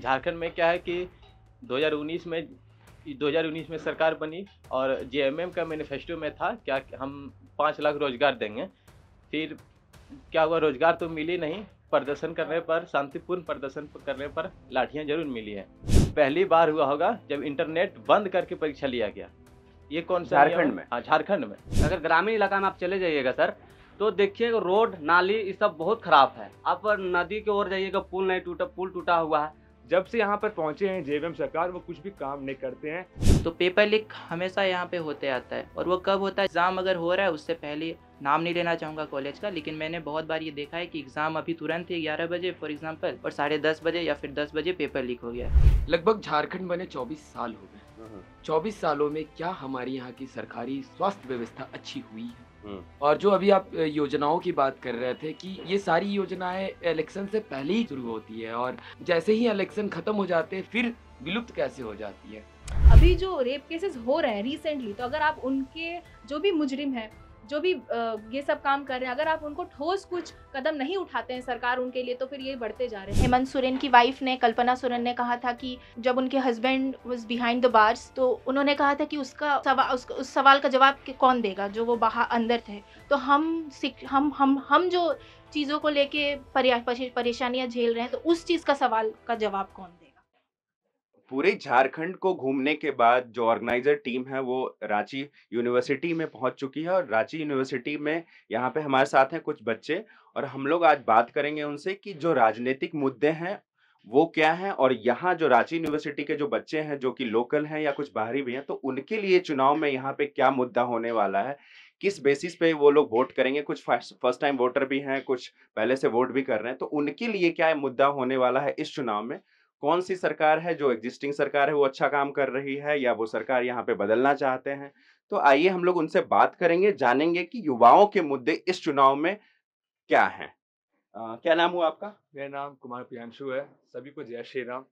झारखंड में क्या है कि 2019 में 2019 में सरकार बनी और एम का मैनिफेस्टो में था क्या हम पाँच लाख रोजगार देंगे फिर क्या हुआ रोजगार तो मिली नहीं प्रदर्शन करने पर शांतिपूर्ण प्रदर्शन करने पर लाठियाँ जरूर मिली हैं पहली बार हुआ होगा जब इंटरनेट बंद करके परीक्षा लिया गया ये कौन सा झारखंड में हाँ झारखंड में अगर ग्रामीण इलाका में आप चले जाइएगा सर तो देखिए रोड नाली ये सब बहुत खराब है आप नदी की ओर जाइएगा पुल नहीं टूटा पुल टूटा हुआ है जब से यहाँ पर पहुँचे हैं जेवीएम सरकार वो कुछ भी काम नहीं करते हैं तो पेपर लीक हमेशा यहाँ पे होते आता है और वो कब होता है एग्ज़ाम अगर हो रहा है उससे पहले नाम नहीं लेना चाहूंगा कॉलेज का लेकिन मैंने बहुत बार ये देखा है कि एग्ज़ाम अभी तुरंत ही ग्यारह बजे फॉर एग्जाम्पल और साढ़े दस बजे या फिर दस बजे पेपर लीक हो गया लगभग झारखंड बने चौबीस साल हो गए हम्म। चौबीस सालों में क्या हमारे यहाँ की सरकारी स्वास्थ्य व्यवस्था अच्छी हुई है हम्म। और जो अभी आप योजनाओं की बात कर रहे थे कि ये सारी योजनाएं इलेक्शन से पहले ही शुरू होती है और जैसे ही इलेक्शन खत्म हो जाते हैं फिर विलुप्त कैसे हो जाती है अभी जो रेप केसेस हो रहे हैं रिसेंटली तो अगर आप उनके जो भी मुजरिम हैं जो भी ये सब काम कर रहे हैं अगर आप उनको ठोस कुछ कदम नहीं उठाते हैं सरकार उनके लिए तो फिर ये बढ़ते जा रहे हैं हेमंत सोरेन की वाइफ ने कल्पना सोरेन ने कहा था कि जब उनके husband was behind the bars तो उन्होंने कहा था कि उसका सवा, उस, उस सवाल का जवाब कौन देगा जो वो बाहर अंदर थे तो हम हम हम हम जो चीज़ों को लेके परेशानियाँ झेल रहे हैं तो उस चीज़ का सवाल का जवाब कौन पूरे झारखंड को घूमने के बाद जो ऑर्गेनाइजर टीम है वो रांची यूनिवर्सिटी में पहुंच चुकी है और रांची यूनिवर्सिटी में यहाँ पे हमारे साथ हैं कुछ बच्चे और हम लोग आज बात करेंगे उनसे कि जो राजनीतिक मुद्दे हैं वो क्या है और यहाँ जो रांची यूनिवर्सिटी के जो बच्चे हैं जो कि लोकल हैं या कुछ बाहरी भी हैं तो उनके लिए चुनाव में यहाँ पे क्या मुद्दा होने वाला है किस बेसिस पे वो लोग वोट करेंगे कुछ फर्स्ट टाइम वोटर भी हैं कुछ पहले से वोट भी कर रहे हैं तो उनके लिए क्या मुद्दा होने वाला है इस चुनाव में कौन सी सरकार है जो एग्जिस्टिंग सरकार है वो अच्छा काम कर रही है या वो सरकार यहाँ पे बदलना चाहते हैं तो आइए हम लोग उनसे बात करेंगे जानेंगे कि युवाओं के मुद्दे इस चुनाव में क्या हैं क्या नाम हुआ आपका मेरा नाम कुमार प्रियांशु है सभी को जय श्री राम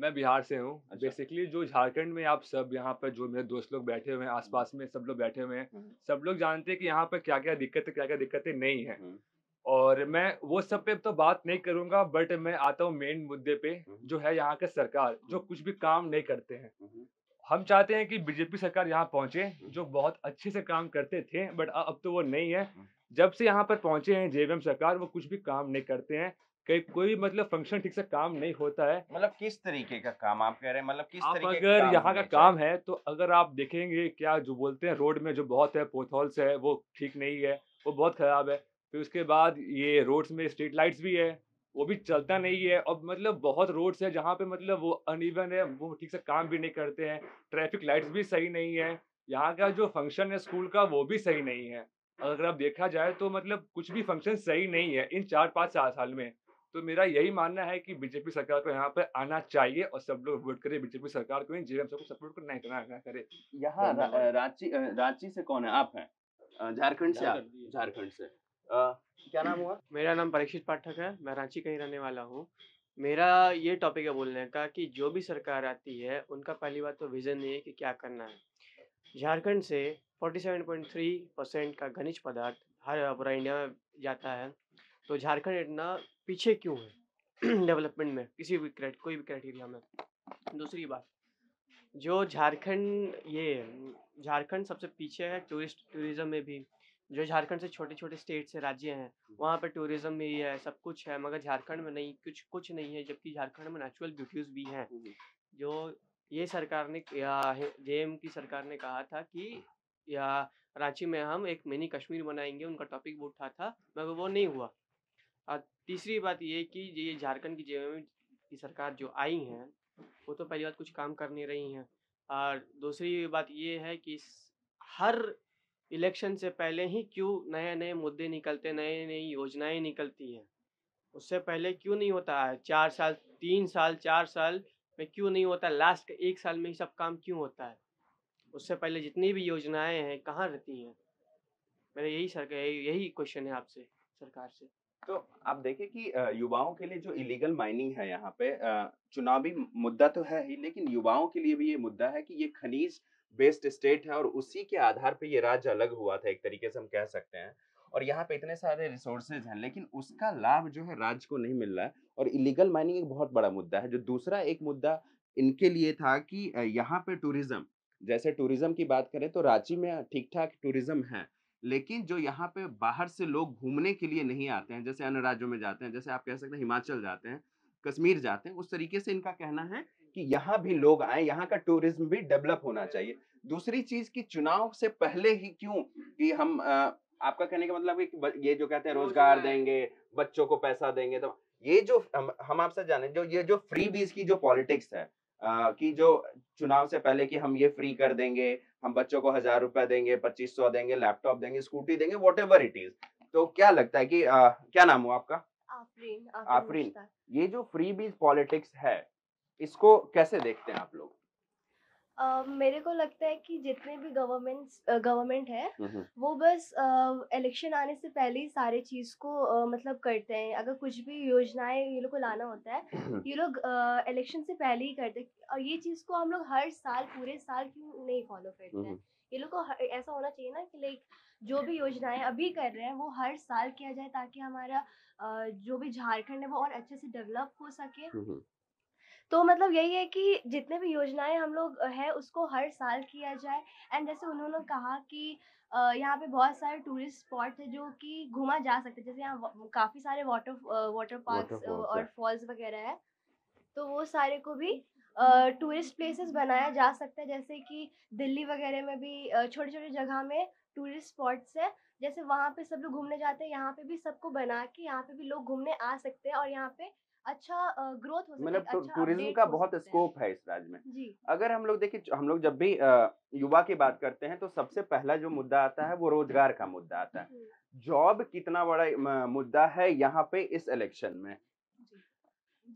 मैं बिहार से हूँ अच्छा। बेसिकली जो झारखंड में आप सब यहाँ पर जो मेरे दोस्त लोग बैठे हुए हैं आसपास में सब लोग बैठे हुए हैं हम्म। सब लोग जानते हैं कि यहाँ पर क्या क्या दिक्कत क्या क्या दिक्कतें नहीं है हम्म। और मैं वो सब पे तो बात नहीं करूंगा बट मैं आता हूँ मेन मुद्दे पे हम्म। जो है यहाँ के सरकार जो कुछ भी काम नहीं करते हैं हम्म, हम्म। हम चाहते हैं कि बीजेपी सरकार यहाँ पहुंचे जो बहुत अच्छे से काम करते थे बट अब तो वो नहीं है जब से यहाँ पर पहुंचे हैं जेवीएम सरकार वो कुछ भी काम नहीं करते हैं कई कोई मतलब फंक्शन ठीक से काम नहीं होता है मतलब किस तरीके का काम आप कह रहे हैं मतलब किस आप तरीके अगर का यहाँ का काम है तो अगर आप देखेंगे क्या जो बोलते हैं रोड में जो बहुत है पोथॉल्स है वो ठीक नहीं है वो बहुत खराब है फिर उसके बाद ये रोड्स में स्ट्रीट लाइट्स भी है वो भी चलता नहीं है और मतलब बहुत रोड्स है जहाँ पे मतलब वो अनइवन है वो ठीक से काम भी नहीं करते हैं ट्रैफिक लाइट्स भी सही नहीं है यहाँ का जो फंक्शन है स्कूल का वो भी सही नहीं है अगर आप देखा जाए तो मतलब कुछ भी फंक्शन सही नहीं है इन चार पाँच चार साल में तो मेरा यही मानना है कि बीजेपी सरकार को यहाँ पर आना चाहिए और सब लोग वोट करें बीजेपी सरकार को जेएम सबको सपोर्ट करना करे यहाँ रांची रांची से कौन है आप हैं झारखंड से झारखंड से क्या नाम हुआ मेरा नाम परीक्षित पाठक है मैं रांची का ही रहने वाला हूँ मेरा ये टॉपिक है बोलने का कि जो भी सरकार आती है उनका पहली बात तो विजन नहीं है कि क्या करना है झारखंड से 47.3 परसेंट का घनिज पदार्थ हर पूरा इंडिया में जाता है तो झारखंड इतना पीछे क्यों है डेवलपमेंट में किसी भी क्रेट कोई भी क्राइटेरिया में दूसरी बात जो झारखंड ये झारखंड सबसे पीछे है टूरिस्ट टूरिज्म में भी जो झारखंड से छोटे छोटे स्टेट से राज्य हैं वहाँ पर टूरिज्म भी है सब कुछ है मगर झारखंड में नहीं कुछ कुछ नहीं है जबकि झारखंड में नेचुरल ब्यूटीज भी हैं जो ये सरकार ने एम की सरकार ने कहा था कि या रांची में हम एक मिनी कश्मीर बनाएंगे उनका टॉपिक वो उठा था मगर वो नहीं हुआ और तीसरी बात ये कि ये झारखंड की जेएम की सरकार जो आई हैं वो तो पहली बात कुछ काम कर नहीं रही हैं और दूसरी बात ये है कि हर इलेक्शन से पहले ही क्यों नए नए मुद्दे निकलते नए नई योजनाएं निकलती हैं उससे पहले क्यों नहीं होता है चार साल तीन साल चार साल में क्यों नहीं होता लास्ट के एक साल में ही सब काम क्यों होता है उससे पहले जितनी भी योजनाएं हैं कहाँ रहती हैं मेरा यही सर यही क्वेश्चन है आपसे सरकार से तो आप देखें कि युवाओं के लिए जो इलीगल माइनिंग है यहाँ पे चुनावी मुद्दा तो है ही लेकिन युवाओं के लिए भी ये मुद्दा है कि ये खनिज बेस्ड स्टेट है और उसी के आधार पे ये राज्य अलग हुआ था एक तरीके से हम कह सकते हैं और यहाँ पे इतने सारे रिसोर्सेज हैं लेकिन उसका लाभ जो है राज्य को नहीं मिल रहा है और इलीगल माइनिंग एक बहुत बड़ा मुद्दा है जो दूसरा एक मुद्दा इनके लिए था कि यहाँ पे टूरिज्म जैसे टूरिज्म की बात करें तो रांची में ठीक ठाक टूरिज्म है लेकिन जो यहाँ पे बाहर से लोग घूमने के लिए नहीं आते हैं जैसे अन्य राज्यों में जाते हैं जैसे आप कह सकते हैं हिमाचल जाते हैं कश्मीर जाते हैं उस तरीके से इनका कहना है कि यहाँ भी लोग आए यहाँ का टूरिज्म भी डेवलप होना चाहिए दूसरी चीज की चुनाव से पहले ही क्यों कि हम आ, आपका कहने का मतलब कि ये जो कहते हैं रोजगार देंगे बच्चों को पैसा देंगे तो ये जो हम, हम आपसे जाने जो ये जो फ्री बीज की जो पॉलिटिक्स है आ, कि जो चुनाव से पहले कि हम ये फ्री कर देंगे हम बच्चों को हजार रुपया देंगे पच्चीस सौ देंगे लैपटॉप देंगे स्कूटी देंगे वॉट एवर इट इज तो क्या लगता है कि आ, क्या नाम हो आपका आफरीन आफरीन ये जो फ्री बीज पॉलिटिक्स है इसको कैसे देखते हैं आप लोग Uh, मेरे को लगता है कि जितने भी गवर्नमेंट गवर्नमेंट uh, है वो बस इलेक्शन uh, आने से पहले ही सारे चीज को uh, मतलब करते हैं अगर कुछ भी योजनाएं ये लोग को लाना होता है ये लोग इलेक्शन से पहले ही करते हैं और ये चीज को हम लोग हर साल पूरे साल क्यों नहीं फॉलो करते हैं ये लोग को ऐसा होना चाहिए ना कि लाइक जो भी योजनाएं अभी कर रहे हैं वो हर साल किया जाए ताकि हमारा जो भी झारखंड है वो और अच्छे से डेवलप हो सके तो मतलब यही है कि जितने भी योजनाएं हम लोग है उसको हर साल किया जाए एंड जैसे उन्होंने कहा कि यहाँ पे बहुत सारे टूरिस्ट स्पॉट है जो कि घूमा जा सकते हैं जैसे यहाँ काफ़ी सारे वाटर वाटर पार्क और फॉल्स वगैरह है तो वो सारे को भी टूरिस्ट प्लेसेस बनाया जा सकता है जैसे कि दिल्ली वगैरह में भी छोटे छोटे जगह में टूरिस्ट स्पॉट्स है जैसे वहाँ पे सब लोग घूमने जाते हैं यहाँ पे भी सबको बना के यहाँ पे भी लोग घूमने आ सकते हैं और यहाँ पे अच्छा ग्रोथ हो मतलब अच्छा टूरिज्म का बहुत स्कोप है इस राज्य में जी अगर हम लोग देखिए हम लोग जब भी युवा की बात करते हैं तो सबसे पहला जो मुद्दा आता है वो रोजगार का मुद्दा आता है जॉब कितना बड़ा मुद्दा है यहाँ पे इस इलेक्शन में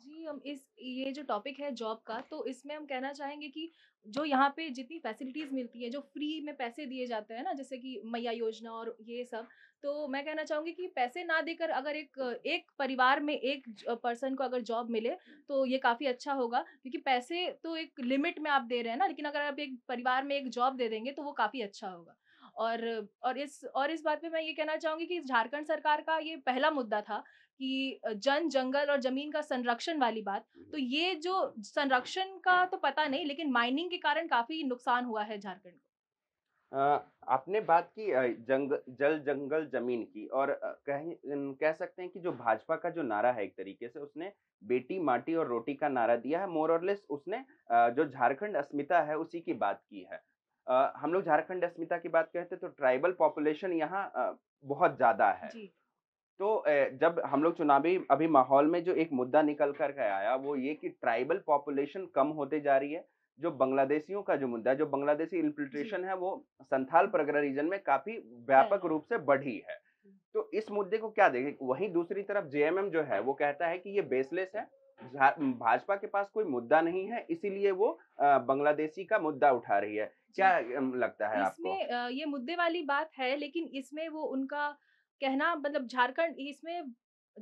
जी हम इस ये जो टॉपिक है जॉब का तो इसमें हम कहना चाहेंगे कि जो यहाँ पे जितनी फैसिलिटीज़ मिलती है जो फ्री में पैसे दिए जाते हैं ना जैसे कि मैया योजना और ये सब तो मैं कहना चाहूँगी कि पैसे ना देकर अगर एक एक परिवार में एक पर्सन को अगर जॉब मिले तो ये काफ़ी अच्छा होगा क्योंकि पैसे तो एक लिमिट में आप दे रहे हैं ना लेकिन अगर आप एक परिवार में एक जॉब दे देंगे तो वो काफ़ी अच्छा होगा और और इस और इस बात पे मैं ये कहना चाहूँगी कि झारखंड सरकार का ये पहला मुद्दा था कि जन जंगल और जमीन का संरक्षण वाली बात तो ये जो संरक्षण का तो पता नहीं लेकिन माइनिंग के कारण काफी नुकसान हुआ है झारखंड को आपने बात की जंग जल जंगल जमीन की और कह कह सकते हैं कि जो भाजपा का जो नारा है एक तरीके से उसने बेटी माटी और रोटी का नारा दिया है मोर और लेस उसने जो झारखंड अस्मिता है उसी की बात की है हम लोग झारखंड अस्मिता की बात करते तो ट्राइबल पॉपुलेशन यहाँ बहुत ज़्यादा है तो जब हम लोग चुनावी अभी माहौल में जो एक मुद्दा निकल कर के आया वो ये कि ट्राइबल पॉपुलेशन कम होते जा रही है जो बांग्लादेशियों का जो मुद्दा है जो बांग्लादेशी इन्फिल्ट्रेशन है वो संथाल परगना रीजन में काफी हाँ। व्यापक रूप से बढ़ी है तो इस मुद्दे को क्या देखें वहीं दूसरी तरफ जेएमएम जो है वो कहता है कि ये बेसलेस है भाजपा के पास कोई मुद्दा नहीं है इसीलिए वो बांग्लादेशी का मुद्दा उठा रही है क्या लगता है इसमें आपको? ये मुद्दे वाली बात है लेकिन इसमें वो उनका कहना मतलब झारखंड इसमें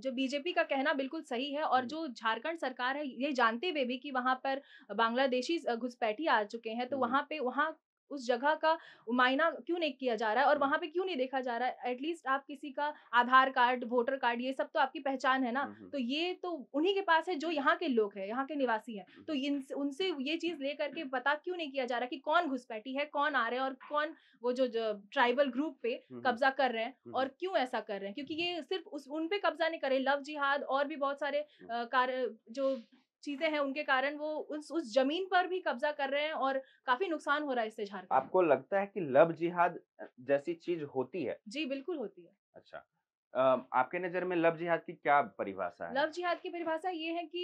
जो बीजेपी का कहना बिल्कुल सही है और जो झारखंड सरकार है ये जानते हुए भी कि वहाँ पर बांग्लादेशी घुसपैठी आ चुके हैं तो हम्म। वहाँ पे वहाँ उस जगह का मायना क्यों नहीं किया जा रहा है और हाँ। वहां पे क्यों नहीं देखा जा रहा है एटलीस्ट आप किसी का आधार कार्ड वोटर कार्ड ये सब तो आपकी पहचान है ना तो ये तो उन्हीं के पास है जो यहाँ के लोग हैं यहाँ के निवासी हैं तो इन उनसे ये चीज ले करके पता क्यों नहीं किया जा रहा कि कौन घुसपैठी है कौन आ रहे हैं और कौन वो जो, जो ट्राइबल ग्रुप पे कब्जा कर रहे हैं और क्यों ऐसा कर रहे हैं क्योंकि ये सिर्फ उस उन पे कब्जा नहीं करे लव जिहाद और भी बहुत सारे कार्य जो चीजें हैं उनके कारण वो उस उस जमीन पर भी कब्जा कर रहे हैं और काफी नुकसान हो रहा है इससे झारखंड आपको लगता है कि लव जिहाद जैसी चीज होती है जी बिल्कुल होती है अच्छा आपके नज़र में लव जिहाद की क्या परिभाषा है लव जिहाद की परिभाषा ये है कि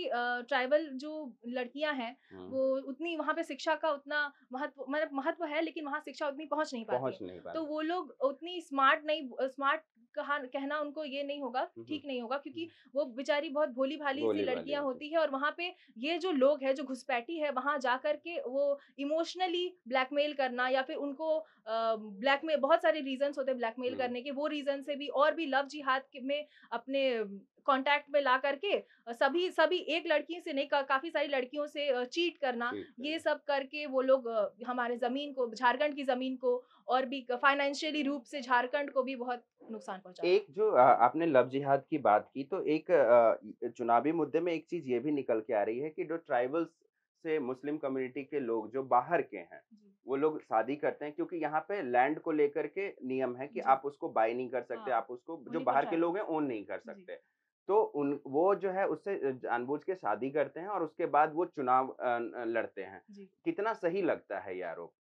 ट्राइबल जो लड़कियां हैं वो उतनी वहाँ पे शिक्षा का उतना महत्व मतलब महत्व है लेकिन वहाँ शिक्षा उतनी पहुँच पहुँच नहीं पाती तो वो लोग उतनी स्मार्ट नहीं स्मार्ट कहा कहना उनको ये नहीं होगा ठीक नहीं होगा क्योंकि वो बेचारी बहुत भोली भाली सी लड़कियां होती है और वहाँ पे ये जो लोग है जो घुसपैठी है वहाँ जा करके वो इमोशनली ब्लैकमेल करना या फिर उनको ब्लैकमेल बहुत सारे रीजन होते हैं ब्लैकमेल करने के वो रीजन से भी और भी लव जिहाद में अपने कांटेक्ट में ला करके सभी सभी एक लड़की से नहीं का, काफी सारी लड़कियों से चीट करना ये सब करके वो लोग हमारे जमीन को झारखंड की जमीन को और भी फाइनेंशियली रूप से झारखंड को भी बहुत नुकसान पहुंचा एक जो आपने लव जिहाद की बात की तो एक चुनावी मुद्दे में एक चीज ये भी निकल के आ रही है कि जो ट्राइबल्स से मुस्लिम कम्युनिटी के लोग जो बाहर के हैं वो लोग शादी करते हैं क्योंकि यहाँ पे लैंड को लेकर के नियम है कि आप उसको बाय नहीं कर सकते हाँ, आप उसको जो बाहर के लोग हैं ओन नहीं कर सकते तो उन वो जो है उससे जानबूझ के शादी करते हैं और उसके बाद वो चुनाव लड़ते हैं कितना सही लगता है ये आरोप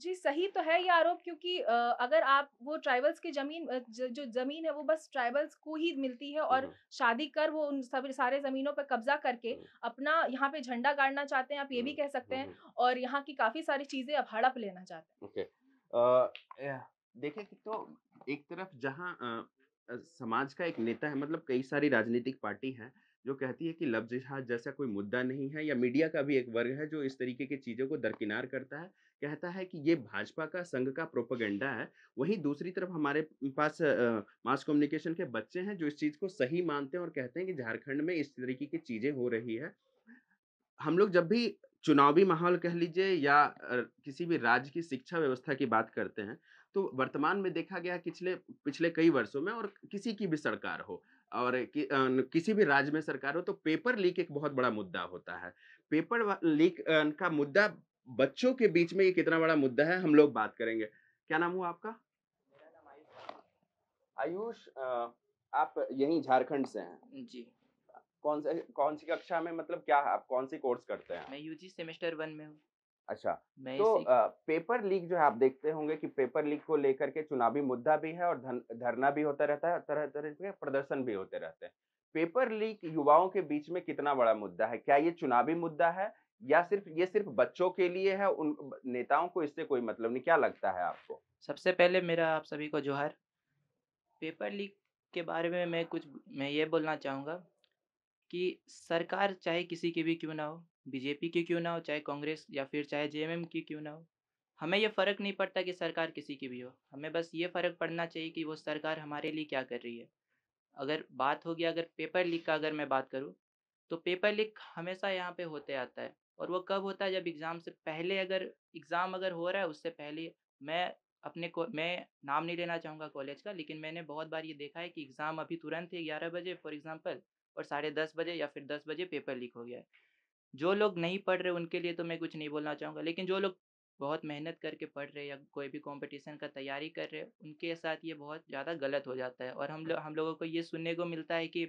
जी सही तो है ये आरोप क्योंकि अगर आप वो ट्राइबल्स की जमीन जो जमीन है वो बस ट्राइबल्स को ही मिलती है और हम्म। शादी कर वो उन सब सारे जमीनों पर कब्जा करके हम्म। अपना यहाँ पे झंडा गाड़ना चाहते हैं आप ये भी हम्म, कह सकते हैं और यहाँ की काफी सारी चीजें अब हड़प लेना चाहते हैं देखिए तो एक तरफ जहाँ समाज का एक नेता है मतलब कई सारी राजनीतिक पार्टी है जो कहती है कि लफ्ज जैसा कोई मुद्दा नहीं है या मीडिया का भी एक वर्ग है जो इस तरीके की चीज़ों को दरकिनार करता है कहता है कि ये भाजपा का संघ का प्रोपोगेंडा है वहीं दूसरी तरफ हमारे पास मास कम्युनिकेशन के बच्चे हैं जो इस चीज़ को सही मानते हैं और कहते हैं कि झारखंड में इस तरीके की चीज़ें हो रही है हम लोग जब भी चुनावी माहौल कह लीजिए या किसी भी राज्य की शिक्षा व्यवस्था की बात करते हैं तो वर्तमान में देखा गया पिछले पिछले कई वर्षों में और किसी की भी सरकार हो और कि, आ, किसी भी राज्य में सरकार हो तो पेपर लीक एक बहुत बड़ा मुद्दा होता है पेपर लीक का मुद्दा बच्चों के बीच में ये कितना बड़ा मुद्दा है हम लोग बात करेंगे क्या नाम हुआ आपका नाम आयुष आयुष आप यहीं झारखंड से हैं जी कौन से कौन सी कक्षा में मतलब क्या आप कौन सी कोर्स करते हैं मैं यूजी सेमेस्टर वन में हूँ अच्छा तो आ, पेपर लीक जो है आप देखते होंगे कि पेपर लीक को लेकर के चुनावी मुद्दा भी है और धरना भी होता रहता है तरह तरह के प्रदर्शन भी होते रहते हैं पेपर लीक युवाओं के बीच में कितना बड़ा मुद्दा है क्या ये चुनावी मुद्दा है या सिर्फ ये सिर्फ बच्चों के लिए है उन नेताओं को इससे कोई मतलब नहीं क्या लगता है आपको सबसे पहले मेरा आप सभी को जोहर पेपर लीक के बारे में मैं कुछ मैं ये बोलना चाहूँगा कि सरकार चाहे किसी की भी क्यों ना हो बीजेपी की क्यों ना हो चाहे कांग्रेस या फिर चाहे जे की क्यों ना हो हमें यह फ़र्क नहीं पड़ता कि सरकार किसी की भी हो हमें बस ये फ़र्क पड़ना चाहिए कि वो सरकार हमारे लिए क्या कर रही है अगर बात होगी अगर पेपर लीक का अगर मैं बात करूँ तो पेपर लीक हमेशा यहाँ पे होते आता है और वो कब होता है जब एग्ज़ाम से पहले अगर एग्ज़ाम अगर हो रहा है उससे पहले मैं अपने को मैं नाम नहीं लेना चाहूँगा कॉलेज का लेकिन मैंने बहुत बार ये देखा है कि एग्ज़ाम अभी तुरंत है ग्यारह बजे फॉर एग्ज़ाम्पल और साढ़े दस बजे या फिर दस बजे पेपर लीक हो गया है जो लोग नहीं पढ़ रहे उनके लिए तो मैं कुछ नहीं बोलना चाहूँगा लेकिन जो लोग बहुत मेहनत करके पढ़ रहे या कोई भी कंपटीशन का तैयारी कर रहे उनके साथ ये बहुत ज़्यादा गलत हो जाता है और हम लोग हम लोगों को ये सुनने को मिलता है कि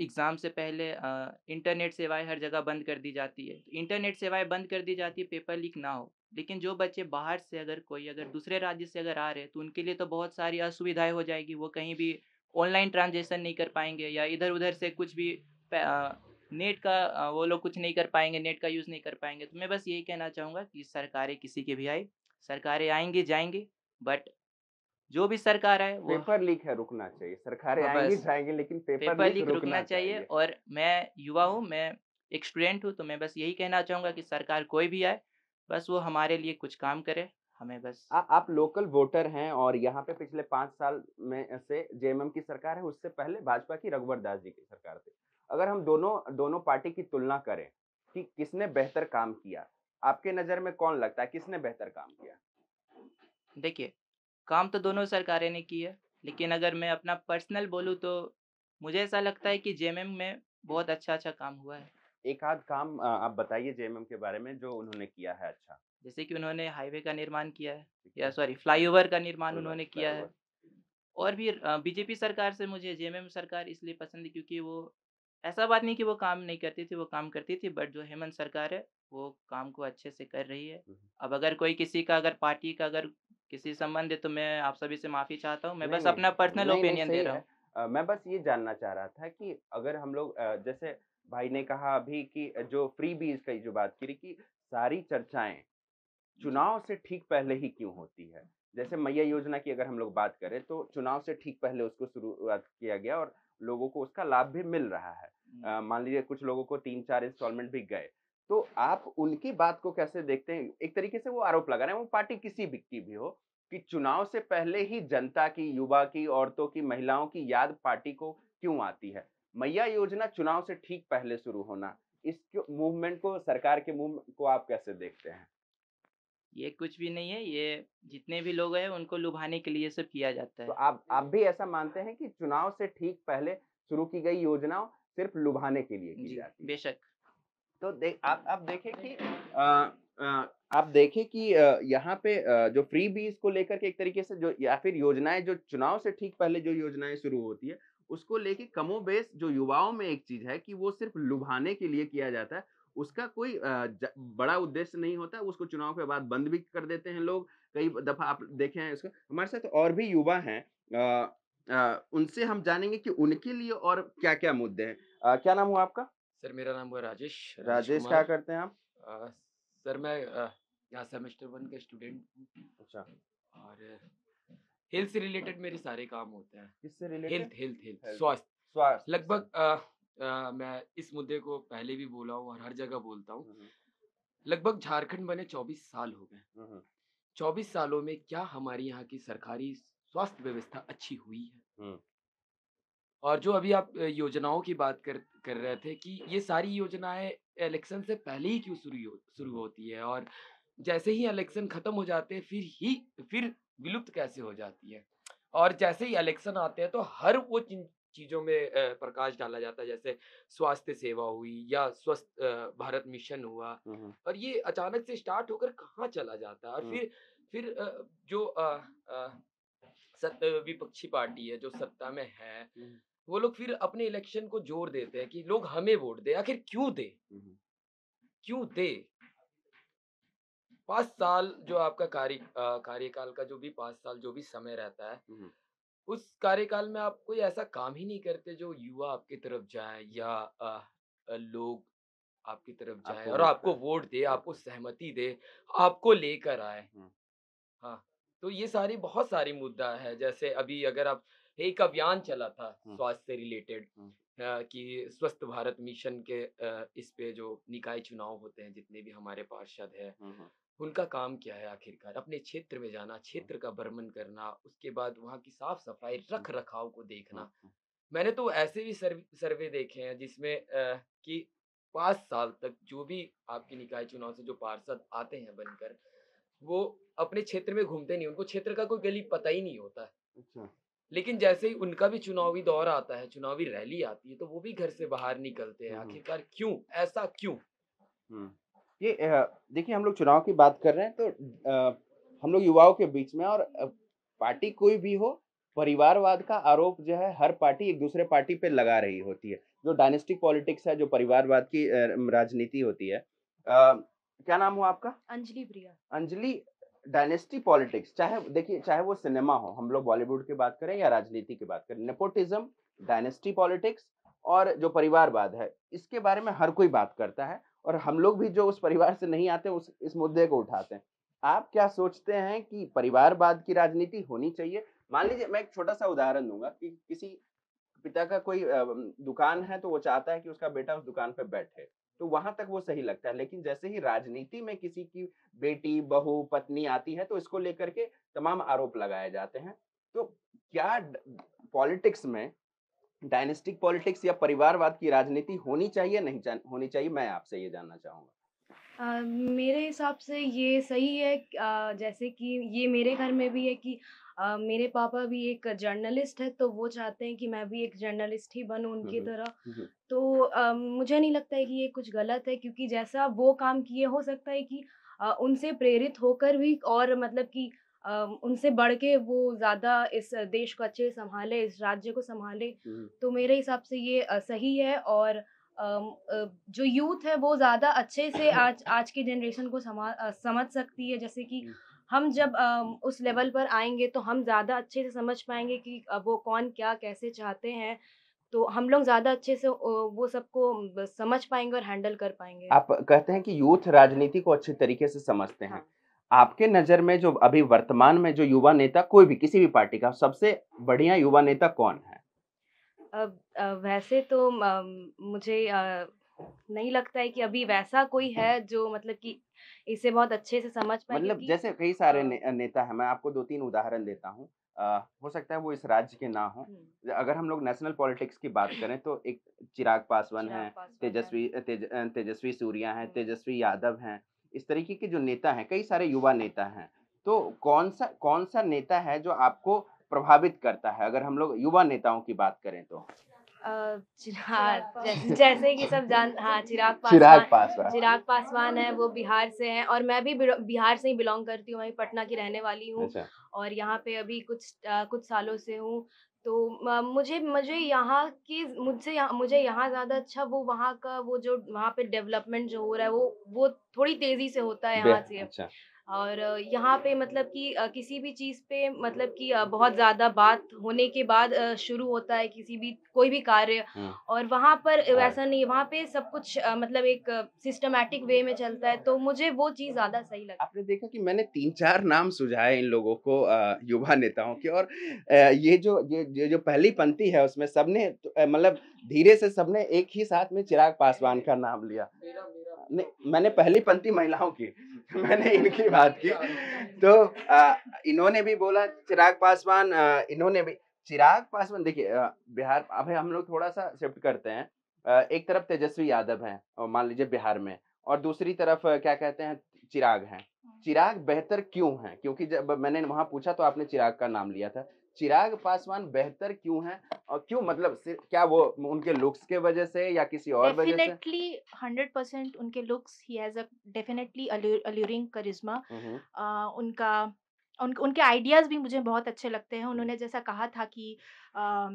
एग्ज़ाम से पहले इंटरनेट सेवाएं हर जगह बंद कर दी जाती है तो इंटरनेट सेवाएं बंद कर दी जाती है पेपर लीक ना हो लेकिन जो बच्चे बाहर से अगर कोई अगर दूसरे राज्य से अगर आ रहे हैं तो उनके लिए तो बहुत सारी असुविधाएं हो जाएगी वो कहीं भी ऑनलाइन ट्रांजेक्शन नहीं कर पाएंगे या इधर उधर से कुछ भी नेट का वो लोग कुछ नहीं कर पाएंगे नेट का यूज़ नहीं कर पाएंगे तो मैं बस यही कहना चाहूँगा कि सरकारें किसी के भी आए सरकारें आएंगी जाएंगी बट जो भी सरकार है वो पेपर लीक है रुकना चाहिए सरकारें हाँ, आएंगी जाएंगी लेकिन पेपर, पेपर लीक, लीक रुकना, रुकना चाहिए।, चाहिए और मैं युवा हूँ मैं एक स्टूडेंट हूँ तो मैं बस यही कहना चाहूंगा कि सरकार कोई भी आए बस वो हमारे लिए कुछ काम करे हमें बस आ, आप लोकल वोटर हैं और यहाँ पे पिछले पांच साल में से जे की सरकार है उससे पहले भाजपा की रघुवर दास जी की सरकार थी अगर हम दोनों दोनों पार्टी की तुलना करें कि किसने बेहतर काम किया आपके नज़र में कौन लगता है किसने बेहतर काम किया देखिए काम तो दोनों सरकारें ने की है लेकिन अगर मैं अपना पर्सनल बोलूँ तो मुझे ऐसा लगता है कि जेएमएम में बहुत अच्छा अच्छा काम हुआ है एक आध काम आप बताइए जे के बारे में जो उन्होंने किया है अच्छा जैसे कि उन्होंने हाईवे का निर्माण किया है या सॉरी फ्लाईओवर का निर्माण उन्होंने किया है और भी बीजेपी सरकार से मुझे जेएमएम सरकार इसलिए पसंद है क्योंकि वो ऐसा बात नहीं कि वो काम नहीं करती थी वो काम करती थी बट जो हेमंत सरकार है वो काम को अच्छे से कर रही है अब अगर कोई किसी का अगर पार्टी का अगर किसी संबंध तो मैं आप सभी से माफी चाहता हूँ मैं बस अपना पर्सनल ओपिनियन दे रहा हूँ मैं बस ये जानना चाह रहा था कि अगर हम लोग जैसे भाई ने कहा अभी कि जो फ्री बीज का जो बात करी कि सारी चर्चाएं चुनाव से ठीक पहले ही क्यों होती है जैसे मैया योजना की अगर हम लोग बात करें तो चुनाव से ठीक पहले उसको शुरुआत किया गया और लोगों को उसका लाभ भी मिल रहा है मान लीजिए कुछ लोगों को तीन चार इंस्टॉलमेंट भी गए तो आप उनकी बात को कैसे देखते हैं एक तरीके से वो आरोप लगा रहे हैं वो पार्टी किसी भी की भी हो कि चुनाव से पहले ही जनता की युवा की औरतों की महिलाओं की याद पार्टी को क्यों आती है मैया योजना चुनाव से ठीक पहले शुरू होना इस मूवमेंट को सरकार के मूवमेंट को आप कैसे देखते हैं ये कुछ भी नहीं है ये जितने भी लोग हैं उनको लुभाने के लिए सब किया जाता तो है तो आप आप भी ऐसा मानते हैं कि चुनाव से ठीक पहले शुरू की गई योजनाओं सिर्फ लुभाने के लिए की जाती है बेशक तो देख आप आप देखें कि आ, आप देखें कि यहाँ पे जो फ्री बीज को लेकर के एक तरीके से जो या फिर योजनाएं जो चुनाव से ठीक पहले जो योजनाएं शुरू होती है उसको लेके बेस जो युवाओं में एक चीज है कि वो सिर्फ लुभाने के लिए किया जाता है उसका कोई बड़ा उद्देश्य नहीं होता उसको चुनाव के बाद बंद भी कर देते हैं लोग कई दफा आप देखे हैं इसको हमारे साथ और भी युवा हैं उनसे हम जानेंगे कि उनके लिए और क्या क्या मुद्दे हैं क्या नाम हुआ आपका सर मेरा नाम हुआ राजेश राजेश क्या करते हैं आप सर मैं यहाँ सेमेस्टर वन का स्टूडेंट हूँ अच्छा और हेल्थ से रिलेटेड मेरे सारे काम होते हैं किससे रिलेटेड हेल्थ हेल्थ हेल्थ स्वास्थ्य स्वास्थ्य लगभग मैं इस मुद्दे को पहले भी बोला हूँ और हर जगह बोलता हूँ हम्म, हम्म। लगभग झारखंड बने चौबीस साल हो गए हम्म, चौबीस सालों में क्या हमारी यहाँ की सरकारी स्वास्थ्य व्यवस्था अच्छी हुई है और जो अभी आप योजनाओं की बात कर कर रहे थे कि ये सारी योजनाएं इलेक्शन से पहले ही क्यों शुरू शुरू होती है और जैसे ही इलेक्शन खत्म हो जाते हैं फिर ही फिर विलुप्त कैसे हो जाती है और जैसे ही इलेक्शन आते हैं तो हर वो चीज़ों में प्रकाश डाला जाता है जैसे स्वास्थ्य सेवा हुई या स्वस्थ भारत मिशन हुआ और ये अचानक से स्टार्ट होकर कहाँ चला जाता है और फिर फिर जो विपक्षी पार्टी है जो सत्ता में है वो लोग फिर अपने इलेक्शन को जोर देते हैं कि लोग हमें वोट दे आखिर क्यों दे क्यों दे पांच साल जो आपका कार्य कार्यकाल का जो भी पांच साल जो भी समय रहता है उस कार्यकाल में आप कोई ऐसा काम ही नहीं करते जो युवा आपकी तरफ जाए या आ, लोग आपकी तरफ जाए और आपको वोट दे आपको सहमति दे आपको लेकर आए हाँ तो ये सारी बहुत सारी मुद्दा है जैसे अभी अगर आप एक अभियान चला था स्वास्थ्य से रिलेटेड कि स्वस्थ भारत मिशन के इस पे जो निकाय चुनाव होते हैं जितने भी हमारे पार्षद है उनका काम क्या है आखिरकार अपने क्षेत्र में जाना क्षेत्र का भ्रमण करना उसके बाद वहाँ की साफ सफाई रख रखाव को देखना मैंने तो ऐसे भी सर्वे देखे हैं जिसमें कि पाँच साल तक जो भी आपके निकाय चुनाव से जो पार्षद आते हैं बनकर वो अपने क्षेत्र में घूमते नहीं उनको क्षेत्र का कोई गली पता ही नहीं होता अच्छा लेकिन जैसे ही उनका भी चुनावी दौर आता है चुनावी रैली आती है तो वो भी घर से बाहर निकलते हैं आखिरकार क्यों ऐसा क्यों ये देखिए हम लोग चुनाव की बात कर रहे हैं तो आ, हम लोग युवाओं के बीच में और पार्टी कोई भी हो परिवारवाद का आरोप जो है हर पार्टी एक दूसरे पार्टी पे लगा रही होती है जो डायनेस्टिक पॉलिटिक्स है जो परिवारवाद की राजनीति होती है आ, क्या नाम हुआ आपका अंजलि प्रिया अंजलि डायनेस्टी पॉलिटिक्स चाहे देखिए चाहे वो सिनेमा हो हम लोग बॉलीवुड की बात करें या राजनीति की बात करें नेपोटिज्म डायनेस्टी पॉलिटिक्स और जो परिवारवाद है इसके बारे में हर कोई बात करता है और हम लोग भी जो उस परिवार से नहीं आते उस इस मुद्दे को उठाते हैं आप क्या सोचते हैं कि परिवारवाद की राजनीति होनी चाहिए मान लीजिए मैं एक छोटा सा उदाहरण दूंगा कि किसी पिता का कोई दुकान है तो वो चाहता है कि उसका बेटा उस दुकान पर बैठे तो वहां तक वो सही लगता है लेकिन जैसे ही राजनीति में किसी की बेटी बहू पत्नी आती है तो इसको लेकर के तमाम आरोप लगाए जाते हैं तो क्या पॉलिटिक्स में डायनेस्टिक पॉलिटिक्स या परिवारवाद की राजनीति होनी चाहिए नहीं चा, होनी चाहिए मैं आपसे ये जानना चाहूंगा Uh, मेरे हिसाब से ये सही है uh, जैसे कि ये मेरे घर में भी है कि uh, Uh, मेरे पापा भी एक जर्नलिस्ट है तो वो चाहते हैं कि मैं भी एक जर्नलिस्ट ही बनूं उनकी तरह तो आ, मुझे नहीं लगता है कि ये कुछ गलत है क्योंकि जैसा वो काम किए हो सकता है कि आ, उनसे प्रेरित होकर भी और मतलब कि उनसे बढ़ के वो ज़्यादा इस देश को अच्छे संभाले इस राज्य को संभाले तो मेरे हिसाब से ये सही है और जो यूथ है वो ज़्यादा अच्छे से आज आज की जनरेशन को समा समझ सकती है जैसे कि हम जब उस लेवल पर आएंगे तो हम ज़्यादा अच्छे से समझ पाएंगे कि वो कौन क्या कैसे चाहते हैं तो हम लोग ज़्यादा अच्छे से वो सबको समझ पाएंगे और हैंडल कर पाएंगे आप कहते हैं कि यूथ राजनीति को अच्छे तरीके से समझते हैं हाँ। आपके नज़र में जो अभी वर्तमान में जो युवा नेता कोई भी किसी भी पार्टी का सबसे बढ़िया युवा नेता कौन है वैसे तो मुझे नहीं लगता है कि अभी वैसा कोई है जो मतलब कि इसे बहुत अच्छे से समझ पाए मतलब जैसे कई सारे हाँ। ने, नेता है मैं आपको दो तीन उदाहरण देता हूँ हो सकता है वो इस राज्य के ना हो अगर हम लोग नेशनल पॉलिटिक्स की बात करें तो एक चिराग पासवान है तेजस्वी तेजस्वी सूर्या है तेजस्वी यादव है इस तरीके के जो नेता हैं कई सारे युवा नेता हैं तो कौन सा कौन सा नेता है जो आपको प्रभावित करता है अगर हम लोग युवा नेताओं की बात करें तो जैसे कि सब जान हाँ चिराग पासवान चिराग पासवान चिराग पासवान है वो बिहार से हैं और मैं भी बिहार से ही बिलोंग करती हूँ मैं पटना की रहने वाली हूँ अच्छा। और यहाँ पे अभी कुछ आ, कुछ सालों से हूँ तो मुझे मुझे यहाँ की मुझसे यहाँ मुझे यहाँ ज़्यादा अच्छा वो वहाँ का वो जो वहाँ पे डेवलपमेंट जो हो रहा है वो वो थोड़ी तेज़ी से होता है यहाँ से अच्छा। और यहाँ पे मतलब कि किसी भी चीज़ पे मतलब कि बहुत ज़्यादा बात होने के बाद शुरू होता है किसी भी कोई भी कार्य हाँ। और वहाँ पर हाँ। वैसा नहीं वहाँ पे सब कुछ मतलब एक सिस्टमेटिक वे में चलता है तो मुझे वो चीज़ ज़्यादा सही लगी आपने देखा कि मैंने तीन चार नाम सुझाए इन लोगों को युवा नेताओं के और ये जो ये जो पहली पंक्ति है उसमें सबने मतलब धीरे से सबने एक ही साथ में चिराग पासवान का नाम लिया मेरा, मेरा। नहीं मैंने पहली पंक्ति महिलाओं की मैंने इनकी बात की तो आ, इन्होंने भी बोला चिराग पासवान इन्होंने भी चिराग पासवान देखिए बिहार अभी हम लोग थोड़ा सा शिफ्ट करते हैं एक तरफ तेजस्वी यादव हैं मान लीजिए बिहार में और दूसरी तरफ क्या कहते हैं चिराग हैं हाँ। चिराग बेहतर क्यों हैं क्योंकि जब मैंने वहां पूछा तो आपने चिराग का नाम लिया था चिराग पासवान बेहतर क्यों है और क्यों मतलब क्या वो उनके लुक्स के वजह से या किसी और वजह से डेफिनेटली हंड्रेड परसेंट उनके लुक्स ही हैज अ डेफिनेटली अल्यूरिंग करिश्मा उनका उन, उनके आइडियाज़ भी मुझे बहुत अच्छे लगते हैं उन्होंने हम्म। जैसा कहा था कि आ,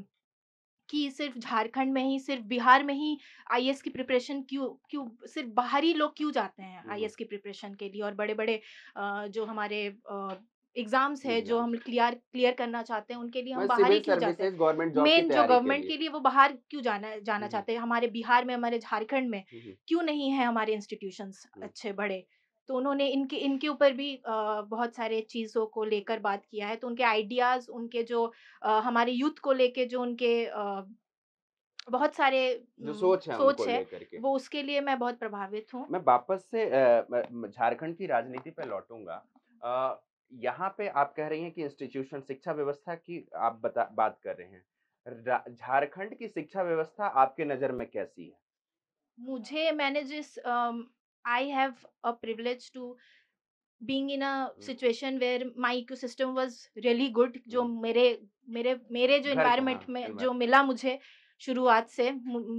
कि सिर्फ झारखंड में ही सिर्फ बिहार में ही आई की प्रिपरेशन क्यों क्यों सिर्फ बाहरी लोग क्यों जाते हैं आई हम्म, हम्म। की प्रिपरेशन के लिए और बड़े बड़े जो हमारे एग्जाम्स है जो हम क्लियर क्लियर करना चाहते हैं उनके लिए हम बाहर ही क्यों जाते हैं मेन जो गवर्नमेंट के लिए वो बाहर क्यों जाना जाना चाहते हैं हमारे बिहार में हमारे झारखंड में क्यों नहीं है हमारे इंस्टीट्यूशन अच्छे बड़े तो उन्होंने इनके इनके ऊपर भी आ, बहुत सारे चीज़ों को लेकर बात किया है तो उनके आइडियाज़ उनके जो आ, हमारे यूथ को लेके जो उनके आ, बहुत सारे जो सोच है, सोच है वो उसके लिए मैं बहुत प्रभावित हूँ मैं वापस से झारखंड की राजनीति पर लौटूंगा यहाँ पे आप कह रही हैं कि इंस्टीट्यूशन शिक्षा व्यवस्था की आप बता बात कर रहे हैं झारखंड की शिक्षा व्यवस्था आपके नज़र में कैसी है मुझे मैंने जिस I have a privilege to being in a situation where my ecosystem was really good जो मेरे मेरे मेरे जो इन्वायरमेंट हाँ, में जो मिला मुझे शुरुआत से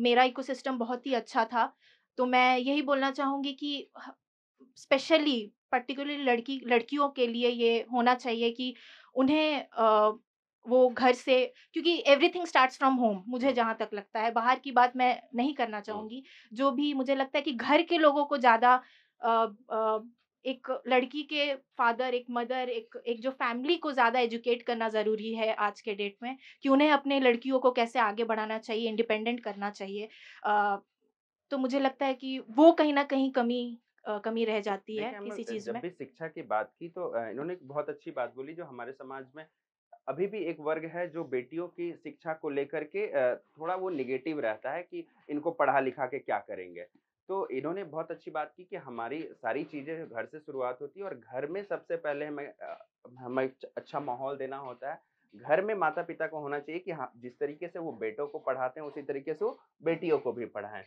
मेरा इकोसिस्टम बहुत ही अच्छा था तो मैं यही बोलना चाहूँगी कि स्पेशली पर्टिकुलरली लड़की लड़कियों के लिए ये होना चाहिए कि उन्हें वो घर से क्योंकि एवरीथिंग स्टार्ट्स फ्रॉम होम मुझे जहाँ तक लगता है बाहर की बात मैं नहीं करना चाहूँगी जो भी मुझे लगता है कि घर के लोगों को ज़्यादा एक लड़की के फादर एक मदर एक एक जो फैमिली को ज़्यादा एजुकेट करना ज़रूरी है आज के डेट में कि उन्हें अपने लड़कियों को कैसे आगे बढ़ाना चाहिए इंडिपेंडेंट करना चाहिए आ, तो मुझे लगता है कि वो कहीं ना कहीं कमी कमी रह जाती है किसी चीज में शिक्षा की बात की तो इन्होंने बहुत अच्छी बात बोली जो हमारे समाज में अभी भी एक वर्ग है जो बेटियों की शिक्षा को लेकर के थोड़ा वो निगेटिव रहता है कि इनको पढ़ा लिखा के क्या करेंगे तो इन्होंने बहुत अच्छी बात की कि हमारी सारी चीज़ें घर से शुरुआत होती है और घर में सबसे पहले हमें हमें अच्छा माहौल देना होता है घर में माता पिता को होना चाहिए कि हाँ जिस तरीके से वो बेटों को पढ़ाते हैं उसी तरीके से वो बेटियों को भी पढ़ाएं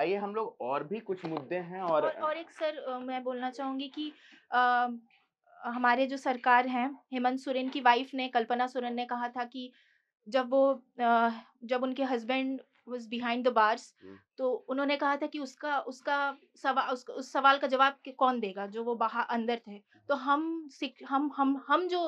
आइए हम लोग और भी कुछ मुद्दे हैं और और, और एक सर मैं बोलना चाहूंगी कि आ, हमारे जो सरकार हैं हेमंत सोरेन की वाइफ ने कल्पना सोरेन ने कहा था कि जब वो आ, जब उनके husband was behind the bars तो उन्होंने कहा था कि उसका उसका सवाल उस, उस सवाल का जवाब कौन देगा जो वो बाहर अंदर थे तो हम हम हम हम जो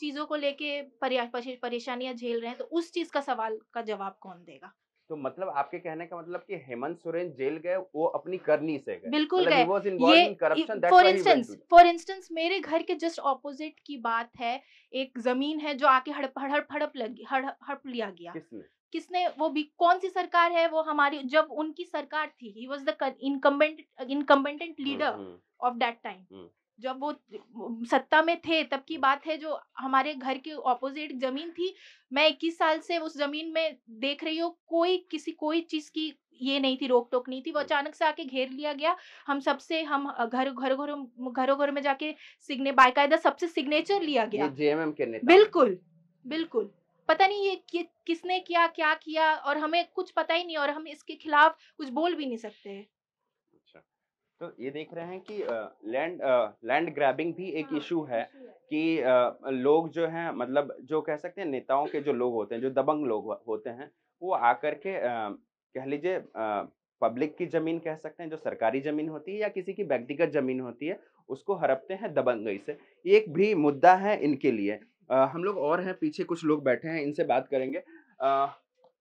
चीज़ों को लेके परेशानियां झेल रहे हैं तो उस चीज़ का सवाल का जवाब कौन देगा तो मतलब आपके कहने का मतलब कि हेमंत सोरेन जेल गए वो अपनी करनी से मतलब गए बिल्कुल गए ये फॉर इंस्टेंस फॉर इंस्टेंस मेरे घर के जस्ट ऑपोजिट की बात है एक जमीन है जो आके हड़प हड़प हड़प लगी हड़प हड़प लिया गया किसने किसने वो भी कौन सी सरकार है वो हमारी जब उनकी सरकार थी ही was the incumbent incumbent leader of that time जब वो सत्ता में थे तब की बात है जो हमारे घर के ऑपोजिट जमीन थी मैं इक्कीस साल से उस जमीन में देख रही हूँ कोई किसी कोई चीज की ये नहीं थी रोक टोक नहीं थी वो अचानक से आके घेर लिया गया हम सबसे हम घर घर घरों घरों घर में जाके सिग्ने बाकायदा सबसे सिग्नेचर लिया गया जेएमएम के नेता बिल्कुल बिल्कुल पता नहीं ये कि, किसने किया क्या किया और हमें कुछ पता ही नहीं और हम इसके खिलाफ कुछ बोल भी नहीं सकते तो ये देख रहे हैं कि लैंड लैंड ग्रैबिंग भी एक हाँ, इशू हाँ, है कि लोग जो हैं मतलब जो कह सकते हैं नेताओं के जो लोग होते हैं जो दबंग लोग होते हैं वो आकर के कह लीजिए पब्लिक की ज़मीन कह सकते हैं जो सरकारी ज़मीन होती है या किसी की व्यक्तिगत ज़मीन होती है उसको हड़पते हैं दबंगई से ये एक भी मुद्दा है इनके लिए आ, हम लोग और हैं पीछे कुछ लोग बैठे हैं इनसे बात करेंगे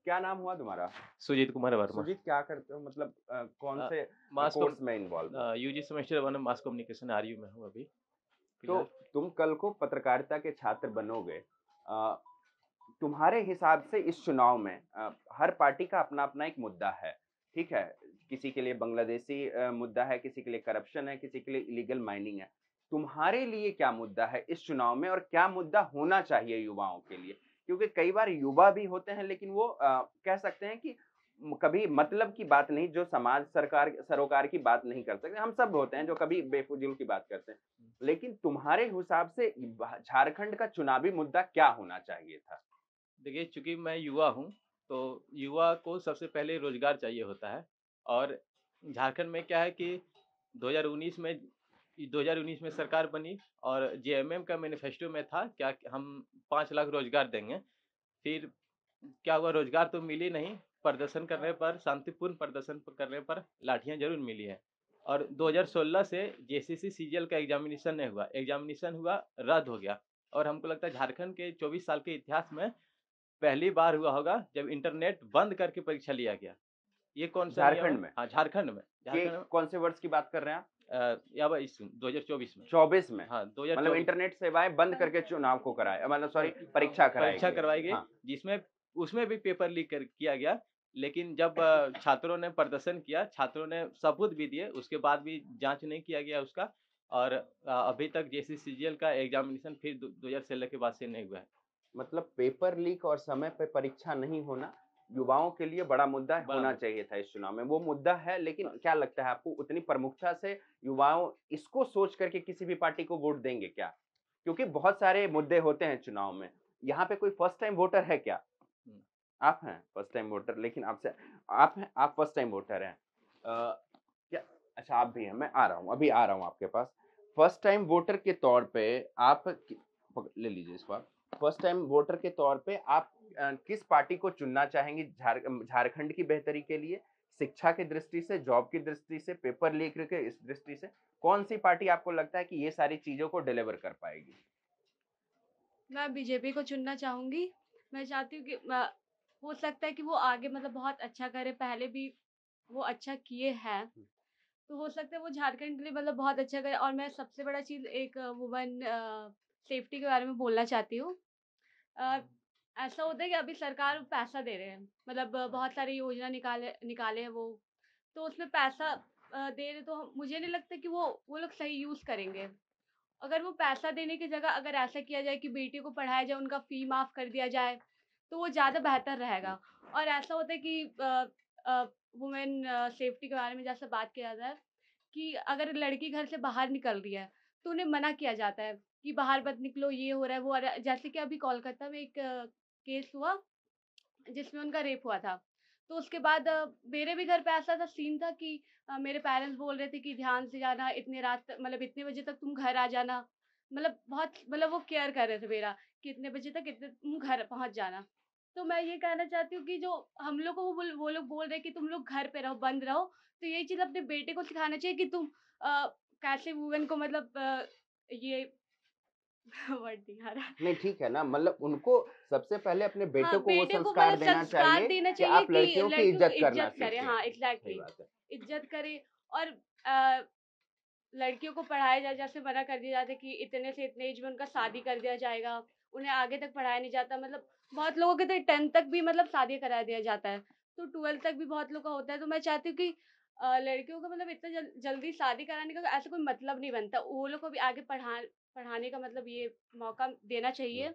क्या नाम हुआ तुम्हारा सुजीत कुमार वर्मा सुजीत क्या करते हो मतलब कौन से मास कोर्स में involve UG semester one mass communication RU में हूँ अभी तो तुम कल को पत्रकारिता के छात्र बनोगे तुम्हारे हिसाब से इस चुनाव में हर पार्टी का अपना अपना एक मुद्दा है ठीक है किसी के लिए बांग्लादेशी मुद्दा है किसी के लिए करप्शन है किसी के लिए इलीगल माइनिंग है तुम्हारे लिए क्या मुद्दा है इस चुनाव में और क्या मुद्दा होना चाहिए युवाओं के लिए क्योंकि कई बार युवा भी होते हैं लेकिन वो आ, कह सकते हैं कि कभी मतलब की बात नहीं जो समाज सरकार सरोकार की बात नहीं कर सकते हम सब होते हैं जो कभी बेफजूल की बात करते हैं लेकिन तुम्हारे हिसाब से झारखंड का चुनावी मुद्दा क्या होना चाहिए था देखिए चूंकि मैं युवा हूँ तो युवा को सबसे पहले रोजगार चाहिए होता है और झारखंड में क्या है कि 2019 में 2019 में सरकार बनी और जेएमएम का मैनिफेस्टो में था क्या हम पाँच लाख रोजगार देंगे फिर क्या हुआ रोजगार तो मिली नहीं प्रदर्शन करने पर शांतिपूर्ण प्रदर्शन करने पर लाठियां जरूर मिली है और 2016 से जेसीसी सीजीएल का एग्जामिनेशन नहीं हुआ एग्जामिनेशन हुआ रद्द हो गया और हमको लगता है झारखंड के 24 साल के इतिहास में पहली बार हुआ होगा जब इंटरनेट बंद करके परीक्षा लिया गया ये कौन सा झारखंड में हाँ झारखंड में झारखंड कौन से वर्ष की बात कर रहे हैं आप या दो हजार चौबीस में चौबीस में हाँ दो हजार मतलब इंटरनेट सेवाएं बंद करके चुनाव को कराया मतलब सॉरी परीक्षा कराई परीक्षा करवाई गई हाँ। जिसमें उसमें भी पेपर लीक कर, किया गया लेकिन जब छात्रों ने प्रदर्शन किया छात्रों ने सबूत भी दिए उसके बाद भी जांच नहीं किया गया उसका और अभी तक सीजीएल का एग्जामिनेशन फिर दो हजार सोलह के बाद से नहीं हुआ है मतलब पेपर लीक और समय पर परीक्षा नहीं होना युवाओं के लिए बड़ा मुद्दा बड़ा होना चाहिए था इस चुनाव में वो मुद्दा है लेकिन क्या लगता है आपको उतनी प्रमुखता से युवाओं इसको सोच करके किसी भी पार्टी को वोट देंगे क्या क्योंकि बहुत सारे मुद्दे होते हैं चुनाव में यहाँ पे कोई फर्स्ट टाइम वोटर है क्या आप हैं फर्स्ट टाइम वोटर लेकिन आपसे आप हैं आप फर्स्ट टाइम वोटर हैं क्या अच्छा आप भी हैं मैं आ रहा हूँ अभी आ रहा हूँ आपके पास फर्स्ट टाइम वोटर के तौर पे आप ले लीजिए इस बार फर्स्ट टाइम वोटर के तौर पे आप किस पार्टी को चुनना चाहेंगे झारखंड की बेहतरी के लिए शिक्षा के दृष्टि से जॉब की दृष्टि से पेपर लीक के इस दृष्टि से कौन सी पार्टी आपको लगता है कि ये सारी चीज़ों को डिलीवर कर पाएगी मैं बीजेपी को चुनना चाहूंगी मैं चाहती हूँ कि हो सकता है कि वो आगे मतलब बहुत अच्छा करे पहले भी वो अच्छा किए हैं तो हो सकता है वो झारखंड के लिए मतलब बहुत अच्छा करे और मैं सबसे बड़ा चीज़ एक वुमेन सेफ्टी के बारे में बोलना चाहती हूँ ऐसा होता है कि अभी सरकार पैसा दे रहे हैं मतलब बहुत सारी योजना निकाले निकाले हैं वो तो उसमें पैसा दे रहे तो मुझे नहीं लगता कि वो वो लोग सही यूज़ करेंगे अगर वो पैसा देने की जगह अगर ऐसा किया जाए कि बेटी को पढ़ाया जाए उनका फ़ी माफ़ कर दिया जाए तो वो ज़्यादा बेहतर रहेगा और ऐसा होता है कि वुमेन सेफ्टी के बारे में जैसा बात किया जाता है कि अगर लड़की घर से बाहर निकल रही है तो उन्हें मना किया जाता है कि बाहर मत निकलो ये हो रहा है वो आ रहा है जैसे कि अभी कोलकाता में एक केस हुआ जिसमें उनका रेप हुआ था तो उसके बाद मेरे भी घर पे ऐसा था सीन था कि मेरे पेरेंट्स बोल रहे थे कि ध्यान से जाना इतने रात मतलब इतने बजे तक तुम घर आ जाना मतलब बहुत मतलब वो केयर कर रहे थे मेरा कि इतने बजे तक इतने तुम घर पहुंच जाना तो मैं ये कहना चाहती हूँ कि जो हम लोग को वो, वो लोग बोल रहे हैं कि तुम लोग घर पे रहो बंद रहो तो यही चीज़ अपने बेटे को सिखाना चाहिए कि तुम कैसे वुमेन को मतलब ये वर्ड दिखा रहा नहीं ठीक है ना मतलब उनको सबसे पहले अपने बेटे हाँ, को बेटे वो संस्कार, को मतलब देना, संस्कार चाहिए देना चाहिए कि आप लड़कियों की इज्जत करना करें हाँ एग्जैक्टली इज्जत करे और लड़कियों को पढ़ाया जाए जैसे मना कर दिया जाता है कि इतने से इतने एज में उनका शादी कर दिया जाएगा उन्हें आगे तक पढ़ाया नहीं जाता मतलब बहुत लोगों के तो टेंथ तक भी मतलब शादी करा दिया जाता है तो ट्वेल्थ तक भी बहुत लोग का होता है तो मैं चाहती हूँ कि लड़कियों को मतलब इतना जल, जल्दी शादी कराने का ऐसा कोई मतलब नहीं बनता वो लोग को भी आगे पढ़ा पढ़ाने का मतलब ये मौका देना चाहिए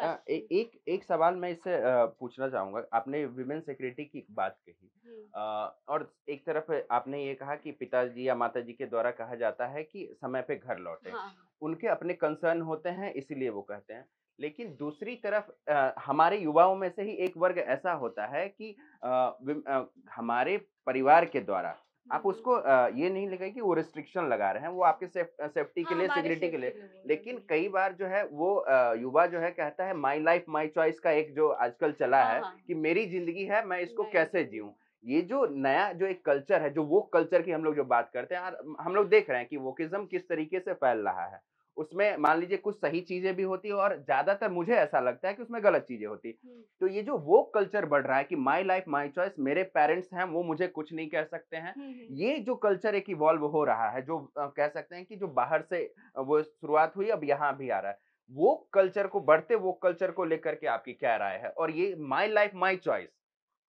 आ, ए, एक एक सवाल मैं इससे पूछना चाहूंगा आपने विमेन सिक्योरिटी की बात कही आ, और एक तरफ आपने ये कहा कि पिताजी या माताजी के द्वारा कहा जाता है कि समय पे घर लौटे हाँ, हाँ। उनके अपने कंसर्न होते हैं इसीलिए वो कहते हैं लेकिन दूसरी तरफ आ, हमारे युवाओं में से ही एक वर्ग ऐसा होता है कि आ, आ, हमारे परिवार के द्वारा आप उसको ये नहीं लगे कि वो रिस्ट्रिक्शन लगा रहे हैं वो आपके सेफ, सेफ्टी हाँ, के लिए सिक्योरिटी के लिए लेकिन कई बार जो है वो युवा जो है कहता है माई लाइफ माई चॉइस का एक जो आजकल चला हाँ, है हाँ, कि मेरी जिंदगी है मैं इसको कैसे जीऊँ ये जो नया जो एक कल्चर है जो वो कल्चर की हम लोग जो बात करते हैं हम लोग देख रहे हैं कि वोकिज्म किस तरीके से फैल रहा है उसमें मान लीजिए कुछ सही चीजें भी होती है और ज्यादातर मुझे ऐसा लगता है कि उसमें गलत चीजें होती तो ये जो वो कल्चर बढ़ रहा है कि माई लाइफ माई चॉइस मेरे पेरेंट्स हैं वो मुझे कुछ नहीं कह सकते हैं ये जो कल्चर एक इवॉल्व हो रहा है जो कह सकते हैं कि जो बाहर से वो शुरुआत हुई अब यहाँ भी आ रहा है वो कल्चर को बढ़ते वो कल्चर को लेकर के आपकी क्या राय है और ये माई लाइफ माई चॉइस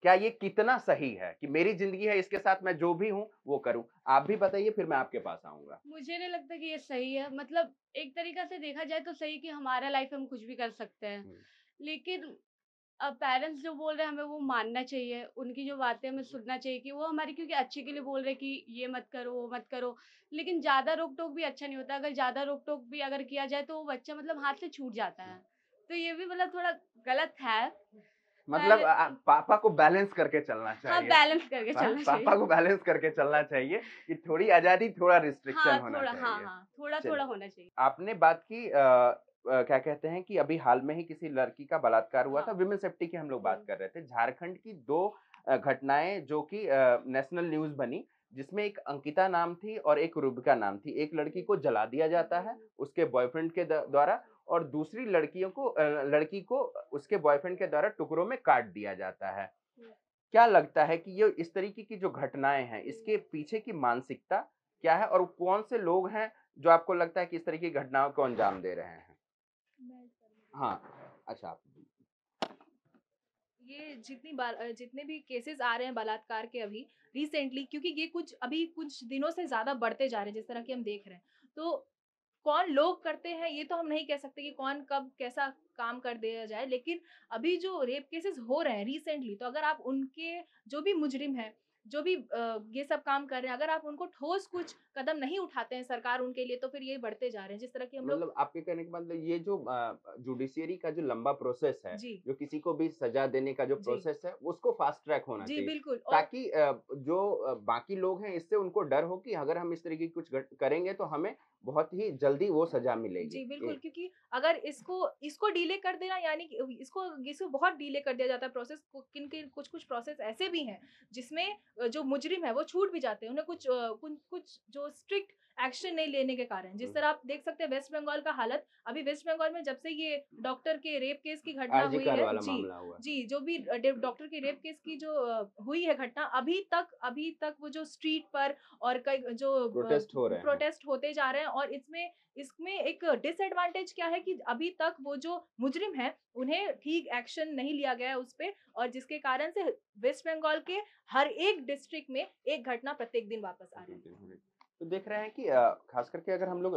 क्या ये कितना सही है कि मेरी जिंदगी है इसके साथ मैं जो भी हूँ वो करूँ आप भी बताइए फिर मैं आपके पास आऊंगा मुझे नहीं लगता कि ये सही है मतलब एक तरीका से देखा जाए तो सही कि हमारा लाइफ हम कुछ भी कर सकते हैं लेकिन पेरेंट्स जो बोल रहे हैं हमें वो मानना चाहिए उनकी जो बातें हमें सुनना चाहिए कि वो हमारी क्योंकि अच्छे के लिए बोल रहे हैं कि ये मत करो वो मत करो लेकिन ज़्यादा रोक टोक भी अच्छा नहीं होता अगर ज़्यादा रोक टोक भी अगर किया जाए तो वो बच्चा मतलब हाथ से छूट जाता है तो ये भी मतलब थोड़ा गलत है मतलब पापा को बैलेंस करके चलना हाँ, चाहिए हाँ, बैलेंस करके पा, चलना पापा चाहिए। को बैलेंस करके चलना चाहिए कि थोड़ी आजादी थोड़ा रिस्ट्रिक्शन हाँ, होना थोड़ा, हाँ, चाहिए हाँ, हाँ, थोड़ा थोड़ा होना चाहिए आपने बात की आ, आ, क्या कहते हैं कि अभी हाल में ही किसी लड़की का बलात्कार हुआ था विमेन हाँ। सेफ्टी की हम लोग बात हम्म। कर रहे थे झारखंड की दो घटनाएं जो कि नेशनल न्यूज बनी जिसमें एक अंकिता नाम थी और एक रूबिका नाम थी एक लड़की को जला दिया जाता है हम्म। उसके बॉयफ्रेंड के द्वारा और दूसरी लड़कियों को लड़की को उसके बॉयफ्रेंड के द्वारा टुकड़ों में काट दिया जाता है क्या लगता है कि ये इस तरीके की जो घटनाएं हैं इसके पीछे की मानसिकता क्या है और कौन से लोग हैं जो आपको लगता है कि इस तरीके की घटनाओं को अंजाम दे रहे हैं हाँ अच्छा आप ये जितनी बार जितने भी केसेस आ रहे हैं बलात्कार के अभी रिसेंटली क्योंकि ये कुछ अभी कुछ दिनों से ज़्यादा बढ़ते जा रहे हैं जिस तरह की हम देख रहे हैं तो कौन लोग करते हैं ये तो हम नहीं कह सकते कि कौन कब कैसा काम कर दिया जाए लेकिन अभी जो रेप केसेस हो रहे हैं रिसेंटली तो अगर आप उनके जो भी मुजरिम हैं जो भी ये सब काम कर रहे हैं अगर आप उनको ठोस कुछ कदम नहीं उठाते हैं सरकार उनके लिए तो फिर ये बढ़ते जा रहे हैं जिस तरह की हम मतलब आपके कहने का मतलब ये जो जुडिशियरी का जो लंबा प्रोसेस है जो किसी को भी सजा देने का जो प्रोसेस है उसको फास्ट ट्रैक होना जी बिल्कुल ताकि जो बाकी लोग हैं इससे उनको डर हो कि अगर हम इस तरह की कुछ करेंगे तो हमें बहुत ही जल्दी वो सजा मिलेगी जी बिल्कुल क्योंकि अगर इसको इसको डिले कर देना यानी इसको इसको बहुत डिले कर दिया जाता है प्रोसेस किन किन कुछ कुछ प्रोसेस ऐसे भी हैं जिसमें जो मुजरिम है वो छूट भी जाते हैं उन्हें कुछ कुछ जो स्ट्रिक्ट एक्शन नहीं लेने के कारण जिस हम्म। तरह आप देख सकते हैं वेस्ट बंगाल का हालत अभी वेस्ट बंगाल में जब से ये डॉक्टर के रेप केस की घटना हुई है जी जी जो भी डॉक्टर के रेप केस की जो हुई है घटना अभी तक अभी तक वो जो स्ट्रीट पर और कई जो प्रोटेस्ट हो रहे प्रोटेस्ट होते जा रहे हैं और इसमें इसमें एक डिसएडवांटेज क्या है कि अभी तक वो जो मुजरिम है उन्हें ठीक एक्शन नहीं लिया गया है उस पर और जिसके कारण से वेस्ट बंगाल के हर एक डिस्ट्रिक्ट में एक घटना प्रत्येक दिन वापस आ रही है तो देख रहे हैं कि खास करके अगर हम लोग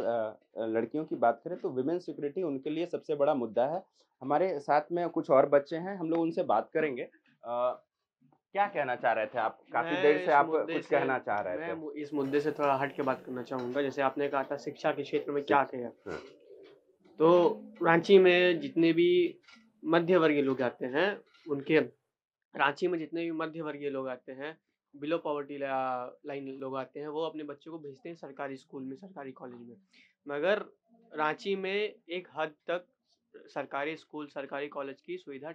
लड़कियों की बात करें तो वुमेन सिक्योरिटी उनके लिए सबसे बड़ा मुद्दा है हमारे साथ में कुछ और बच्चे हैं हम लोग उनसे बात करेंगे क्या कहना चाह रहे थे आप काफी देर से आप कुछ से, कहना चाह रहे मैं थे इस मुद्दे से थोड़ा हट के बात करना चाहूंगा जैसे आपने कहा था शिक्षा के क्षेत्र में क्या किया हाँ। तो रांची में जितने भी मध्य वर्गीय लोग आते हैं उनके रांची में जितने भी मध्य वर्गीय लोग आते हैं बिलो पॉवर्टी लाइन लोग आते हैं वो अपने बच्चों को भेजते हैं सरकारी स्कूल में सरकारी कॉलेज में मगर रांची में एक हद तक सरकारी स्कूल सरकारी कॉलेज की सुविधा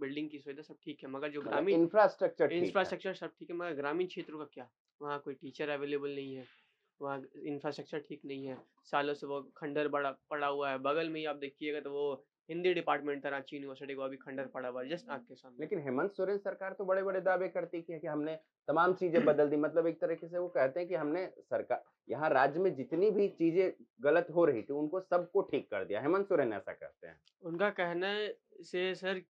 बिल्डिंग की सुविधा सब ठीक है मगर जो ग्रामीण इंफ्रास्ट्रक्चर इंफ्रास्ट्रक्चर सब ठीक है मगर ग्रामीण क्षेत्रों का क्या वहाँ कोई टीचर अवेलेबल नहीं है वहाँ इंफ्रास्ट्रक्चर ठीक नहीं है सालों से वो खंडर बड़ा पड़ा हुआ है बगल में ही आप देखिएगा तो वो हिंदी डिपार्टमेंट था रांची यूनिवर्सिटी को अभी खंडर पड़ा हुआ जस्ट हम्म। आपके सामने लेकिन हेमंत सोरेन सरकार तो बड़े बड़े दावे करती है कि हमने तमाम चीजें बदल दी मतलब एक तरीके से वो कहते हैं कि हमने सरकार यहाँ राज्य में जितनी भी चीजें गलत हो रही थी उनको सबको ठीक कर दिया हेमंत सोरेन ऐसा कहते हैं उनका कहने से सर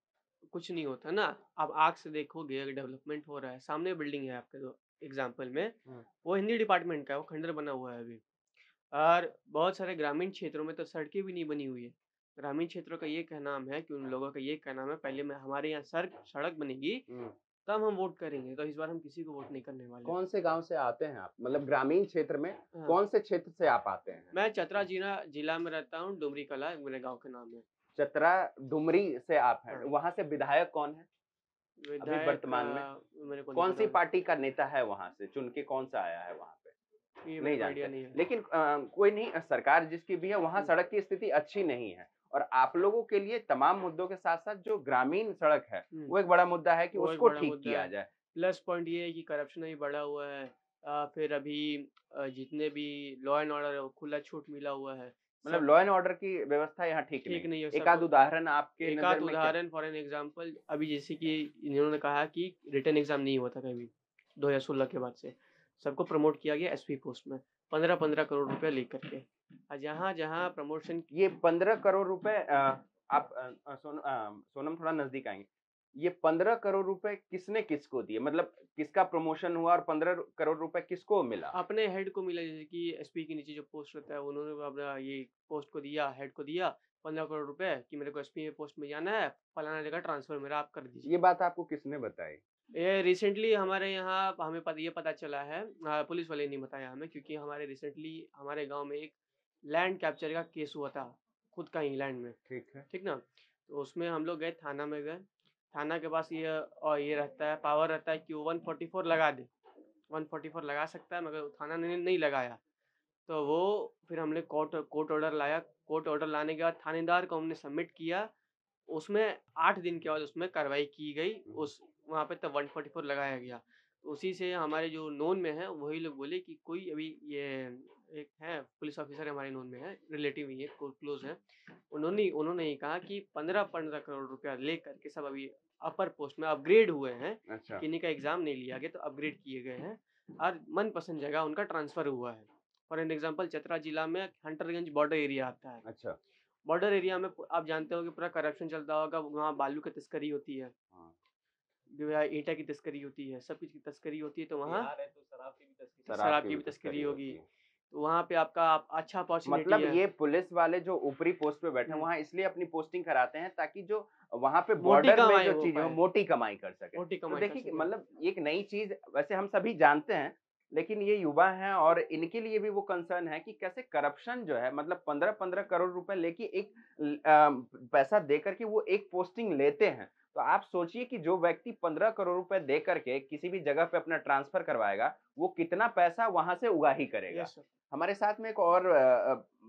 कुछ नहीं होता ना आप आग से देखोगे अगर डेवलपमेंट हो रहा है सामने बिल्डिंग है आपके तो एग्जाम्पल में हाँ। वो हिंदी डिपार्टमेंट का है वो खंडर बना हुआ है अभी और बहुत सारे ग्रामीण क्षेत्रों में तो सड़कें भी नहीं बनी हुई है ग्रामीण क्षेत्रों का ये कहना है कि उन लोगों का ये कहना है पहले में हमारे यहाँ सड़क सड़क बनेगी तब हम वोट करेंगे तो इस बार हम किसी को वोट नहीं करने वाले कौन से गांव से आते हैं आप मतलब ग्रामीण क्षेत्र में हाँ। कौन से क्षेत्र से आप आते हैं मैं चतरा जिला जिला में रहता हूँ डुमरी कला मेरे गाँव के नाम है चतरा डुमरी से आप है हाँ। वहाँ से विधायक कौन है अभी वर्तमान में कौन सी पार्टी का नेता है वहाँ से चुन के कौन सा आया है वहाँ पे नहीं जानते लेकिन आ, कोई नहीं सरकार जिसकी भी है वहाँ हाँ। सड़क की स्थिति अच्छी नहीं है और आप लोगों के लिए तमाम मुद्दों के साथ साथ जो ग्रामीण सड़क है वो एक बड़ा मुद्दा है कि उसको ठीक किया जाए प्लस पॉइंट ये है कि करप्शन ही बढ़ा हुआ है आ, फिर अभी जितने भी लॉ एंड ऑर्डर खुला छूट मिला हुआ है मतलब लॉ एंड ऑर्डर की व्यवस्था यहाँ ठीक ठीक नहीं, नहीं एक आध उदाहरण आपके एक आध उदाहरण फॉर एन एग्जाम्पल अभी जैसे कि इन्होंने कहा कि रिटर्न एग्जाम नहीं होता कभी दो हजार सोलह के बाद से सबको प्रमोट किया गया एस पोस्ट में पंद्रह पंद्रह करोड़ रुपया लेकर के जहाँ जहाँ प्रमोशन ये पंद्रह करोड़ रुपए आप सोन, आ, सोनम थोड़ा नजदीक आएंगे ये पंद्रह करोड़ रुपए किसने किसको दिए मतलब किसका प्रमोशन हुआ और पंद्रह करोड़ रुपए किसको मिला अपने हेड को मिला जैसे कि एसपी के नीचे जो पोस्ट होता है उन्होंने अपना ये पोस्ट को दिया हेड को दिया पंद्रह करोड़ रुपए कि मेरे को एसपी में पोस्ट में जाना है फलाना जगह ट्रांसफर मेरा आप कर दीजिए ये बात आपको किसने बताई ये रिसेंटली हमारे यहाँ हमें पता ये पता चला है पुलिस वाले नहीं बताया हमें क्योंकि हमारे रिसेंटली हमारे गांव में एक लैंड कैप्चर का केस हुआ था खुद का इंग्लैंड में ठीक है ठीक ना तो उसमें हम लोग गए थाना में गए थाना के पास ये और ये रहता है पावर रहता है कि वो वन फोर्टी फोर लगा दे वन फोर्टी फोर लगा सकता है मगर थाना ने नहीं लगाया तो वो फिर हमने कोर्ट कोर्ट ऑर्डर लाया कोर्ट ऑर्डर लाने के बाद थानेदार को हमने सबमिट किया उसमें आठ दिन के बाद उसमें कार्रवाई की गई हम्म। उस वहाँ पे तब वन फोर्टी फोर लगाया गया उसी से हमारे जो नोन में है वही लोग बोले कि कोई अभी ये एक है पुलिस ऑफिसर हमारे नोन में है रिलेटिव ही है क्लोज है उन्होंने उन्होंने ही कहा कि पंद्रह पंद्रह करोड़ रुपया लेकर के सब अभी अपर पोस्ट में अपग्रेड हुए हैं अच्छा। किन्हीं का एग्जाम नहीं लिया गया तो अपग्रेड किए गए हैं और मनपसंद जगह उनका ट्रांसफर हुआ है फॉर एन एग्जाम्पल चतरा जिला में हंटरगंज बॉर्डर एरिया आता है अच्छा बॉर्डर एरिया में आप जानते हो कि पूरा करप्शन चलता होगा वहाँ बालू की तस्करी होती है हाँ। ईटा की तस्करी होती है सब कुछ की तस्करी होती है तो वहाँ तो शराब की भी तस्करी होगी तो वहाँ पे आपका आप अच्छा अपॉर्चुनिटी मतलब है। ये पुलिस वाले जो ऊपरी पोस्ट पे बैठे हैं वहाँ इसलिए अपनी पोस्टिंग कराते हैं ताकि जो वहाँ पे बॉर्डर में जो चीज है मोटी कमाई कर सके मोटी तो कमाई तो देखिए मतलब एक नई चीज वैसे हम सभी जानते हैं लेकिन ये युवा हैं और इनके लिए भी वो कंसर्न है कि कैसे करप्शन जो है मतलब पंद्रह पंद्रह करोड़ रुपए लेके एक पैसा दे करके वो एक पोस्टिंग लेते हैं तो आप सोचिए कि जो व्यक्ति पंद्रह करोड़ रुपए दे करके किसी भी जगह पे अपना ट्रांसफर करवाएगा वो कितना पैसा वहां से उगा ही करेगा हमारे साथ में एक और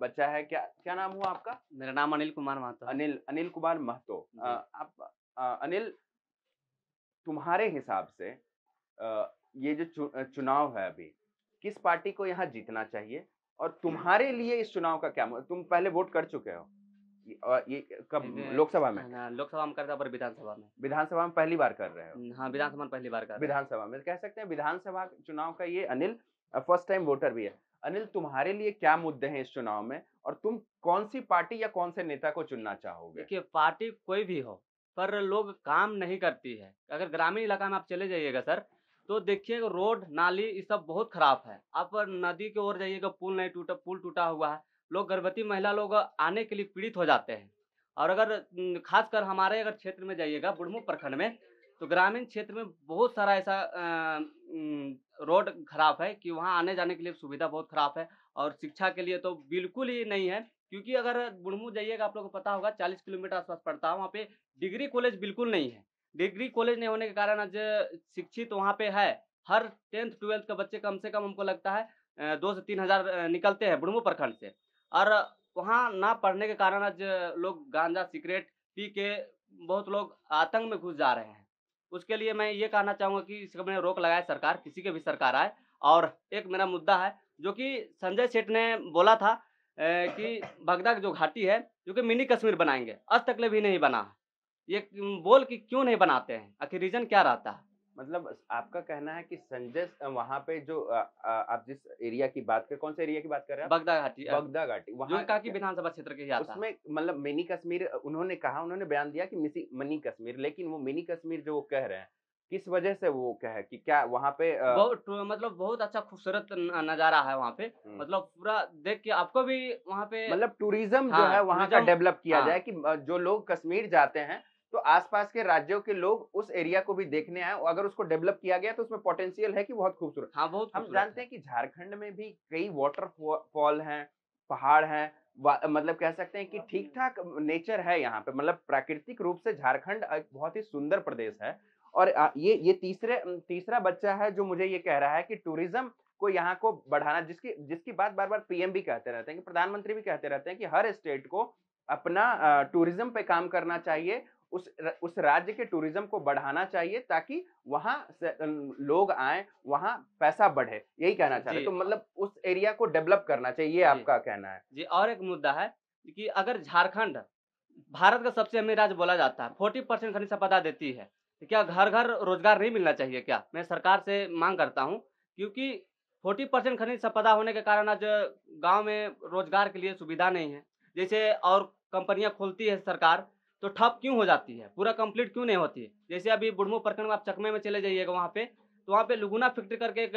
बच्चा है क्या क्या नाम हुआ आपका मेरा नाम अनिल कुमार महतो अनिल अनिल कुमार महतो आप अनिल तुम्हारे हिसाब से ये जो चुनाव है अभी किस पार्टी को यहाँ जीतना चाहिए और तुम्हारे लिए इस चुनाव का क्या तुम पहले वोट कर चुके हो ये कब लोकसभा में लोकसभा में करता पर विधानसभा में विधानसभा में पहली बार कर रहे हो हाँ विधानसभा में पहली बार कर विधानसभा में तो कह सकते हैं विधानसभा चुनाव का ये अनिल फर्स्ट टाइम वोटर भी है अनिल तुम्हारे लिए क्या मुद्दे हैं इस चुनाव में और तुम कौन सी पार्टी या कौन से नेता को चुनना चाहोगे देखिए पार्टी कोई भी हो पर लोग काम नहीं करती है अगर ग्रामीण इलाका में आप चले जाइएगा सर तो देखिए रोड नाली ये सब बहुत खराब है आप नदी की ओर जाइएगा पुल नहीं टूटा पुल टूटा हुआ है लोग गर्भवती महिला लोग आने के लिए पीड़ित हो जाते हैं और अगर खासकर हमारे अगर क्षेत्र में जाइएगा बुढ़मु प्रखंड में तो ग्रामीण क्षेत्र में बहुत सारा ऐसा रोड खराब है कि वहाँ आने जाने के लिए सुविधा बहुत खराब है और शिक्षा के लिए तो बिल्कुल ही नहीं है क्योंकि अगर बुढ़मु जाइएगा आप लोगों को पता होगा चालीस किलोमीटर आसपास पड़ता है वहाँ पे डिग्री कॉलेज बिल्कुल नहीं है डिग्री कॉलेज नहीं होने के कारण आज शिक्षित वहाँ पे है हर टेंथ ट्वेल्थ के बच्चे कम से कम हमको लगता है दो से तीन हजार निकलते हैं बुढ़मू प्रखंड से और वहाँ ना पढ़ने के कारण आज लोग गांजा सिगरेट पी के बहुत लोग आतंक में घुस जा रहे हैं उसके लिए मैं ये कहना चाहूँगा कि इसके मैंने रोक लगाए सरकार किसी के भी सरकार आए और एक मेरा मुद्दा है जो कि संजय सेठ ने बोला था ए, कि बगदा जो घाटी है जो कि मिनी कश्मीर बनाएंगे आज तक ले भी नहीं बना ये बोल कि क्यों नहीं बनाते हैं आखिर रीज़न क्या रहता है मतलब आपका कहना है कि संजय वहाँ पे जो आ, आ, आप जिस एरिया की बात कर कौन से एरिया की बात कर रहे हैं बगदा घाटी बगदा घाटी वहाँ का विधानसभा क्षेत्र के उसमें मतलब मिनी कश्मीर उन्होंने कहा उन्होंने बयान दिया कि मिनी कश्मीर लेकिन वो मिनी कश्मीर जो वो कह रहे हैं किस वजह से वो क्या है कि क्या वहाँ पे आ... बहुत मतलब बहुत अच्छा खूबसूरत नजारा है वहाँ पे मतलब पूरा देख के आपको भी वहाँ पे मतलब टूरिज्म हाँ, जो है वहाँ का डेवलप किया हाँ, जाए कि जो लोग कश्मीर जाते हैं तो आसपास के राज्यों के लोग उस एरिया को भी देखने आए अगर उसको डेवलप किया गया तो उसमें पोटेंशियल है कि बहुत खूबसूरत हाँ बहुत हम जानते हैं कि झारखंड में भी कई वाटर फॉल हैं पहाड़ हैं मतलब कह सकते हैं कि ठीक ठाक नेचर है यहाँ पे मतलब प्राकृतिक रूप से झारखंड एक बहुत ही सुंदर प्रदेश है और ये ये तीसरे तीसरा बच्चा है जो मुझे ये कह रहा है कि टूरिज्म को यहाँ को बढ़ाना जिसकी जिसकी बात बार बार पीएम भी कहते रहते हैं कि प्रधानमंत्री भी कहते रहते हैं कि हर स्टेट को अपना टूरिज्म पे काम करना चाहिए उस उस राज्य के टूरिज्म को बढ़ाना चाहिए ताकि वहाँ लोग आए वहाँ पैसा बढ़े यही कहना चाहिए तो मतलब उस एरिया को डेवलप करना चाहिए ये आपका कहना है जी और एक मुद्दा है कि अगर झारखंड भारत का सबसे अमीर राज्य बोला जाता है फोर्टी परसेंट खनिज संपदा देती है तो क्या घर घर रोजगार नहीं मिलना चाहिए क्या मैं सरकार से मांग करता हूँ क्योंकि फोर्टी परसेंट खनिज संपदा होने के कारण आज गांव में रोजगार के लिए सुविधा नहीं है जैसे और कंपनियां खोलती है सरकार तो ठप क्यों हो जाती है पूरा कंप्लीट क्यों नहीं होती जैसे अभी बुढ़मो प्रखंड में आप चकमे में चले जाइएगा वहाँ पे तो वहाँ पे लुगुना फैक्ट्री करके एक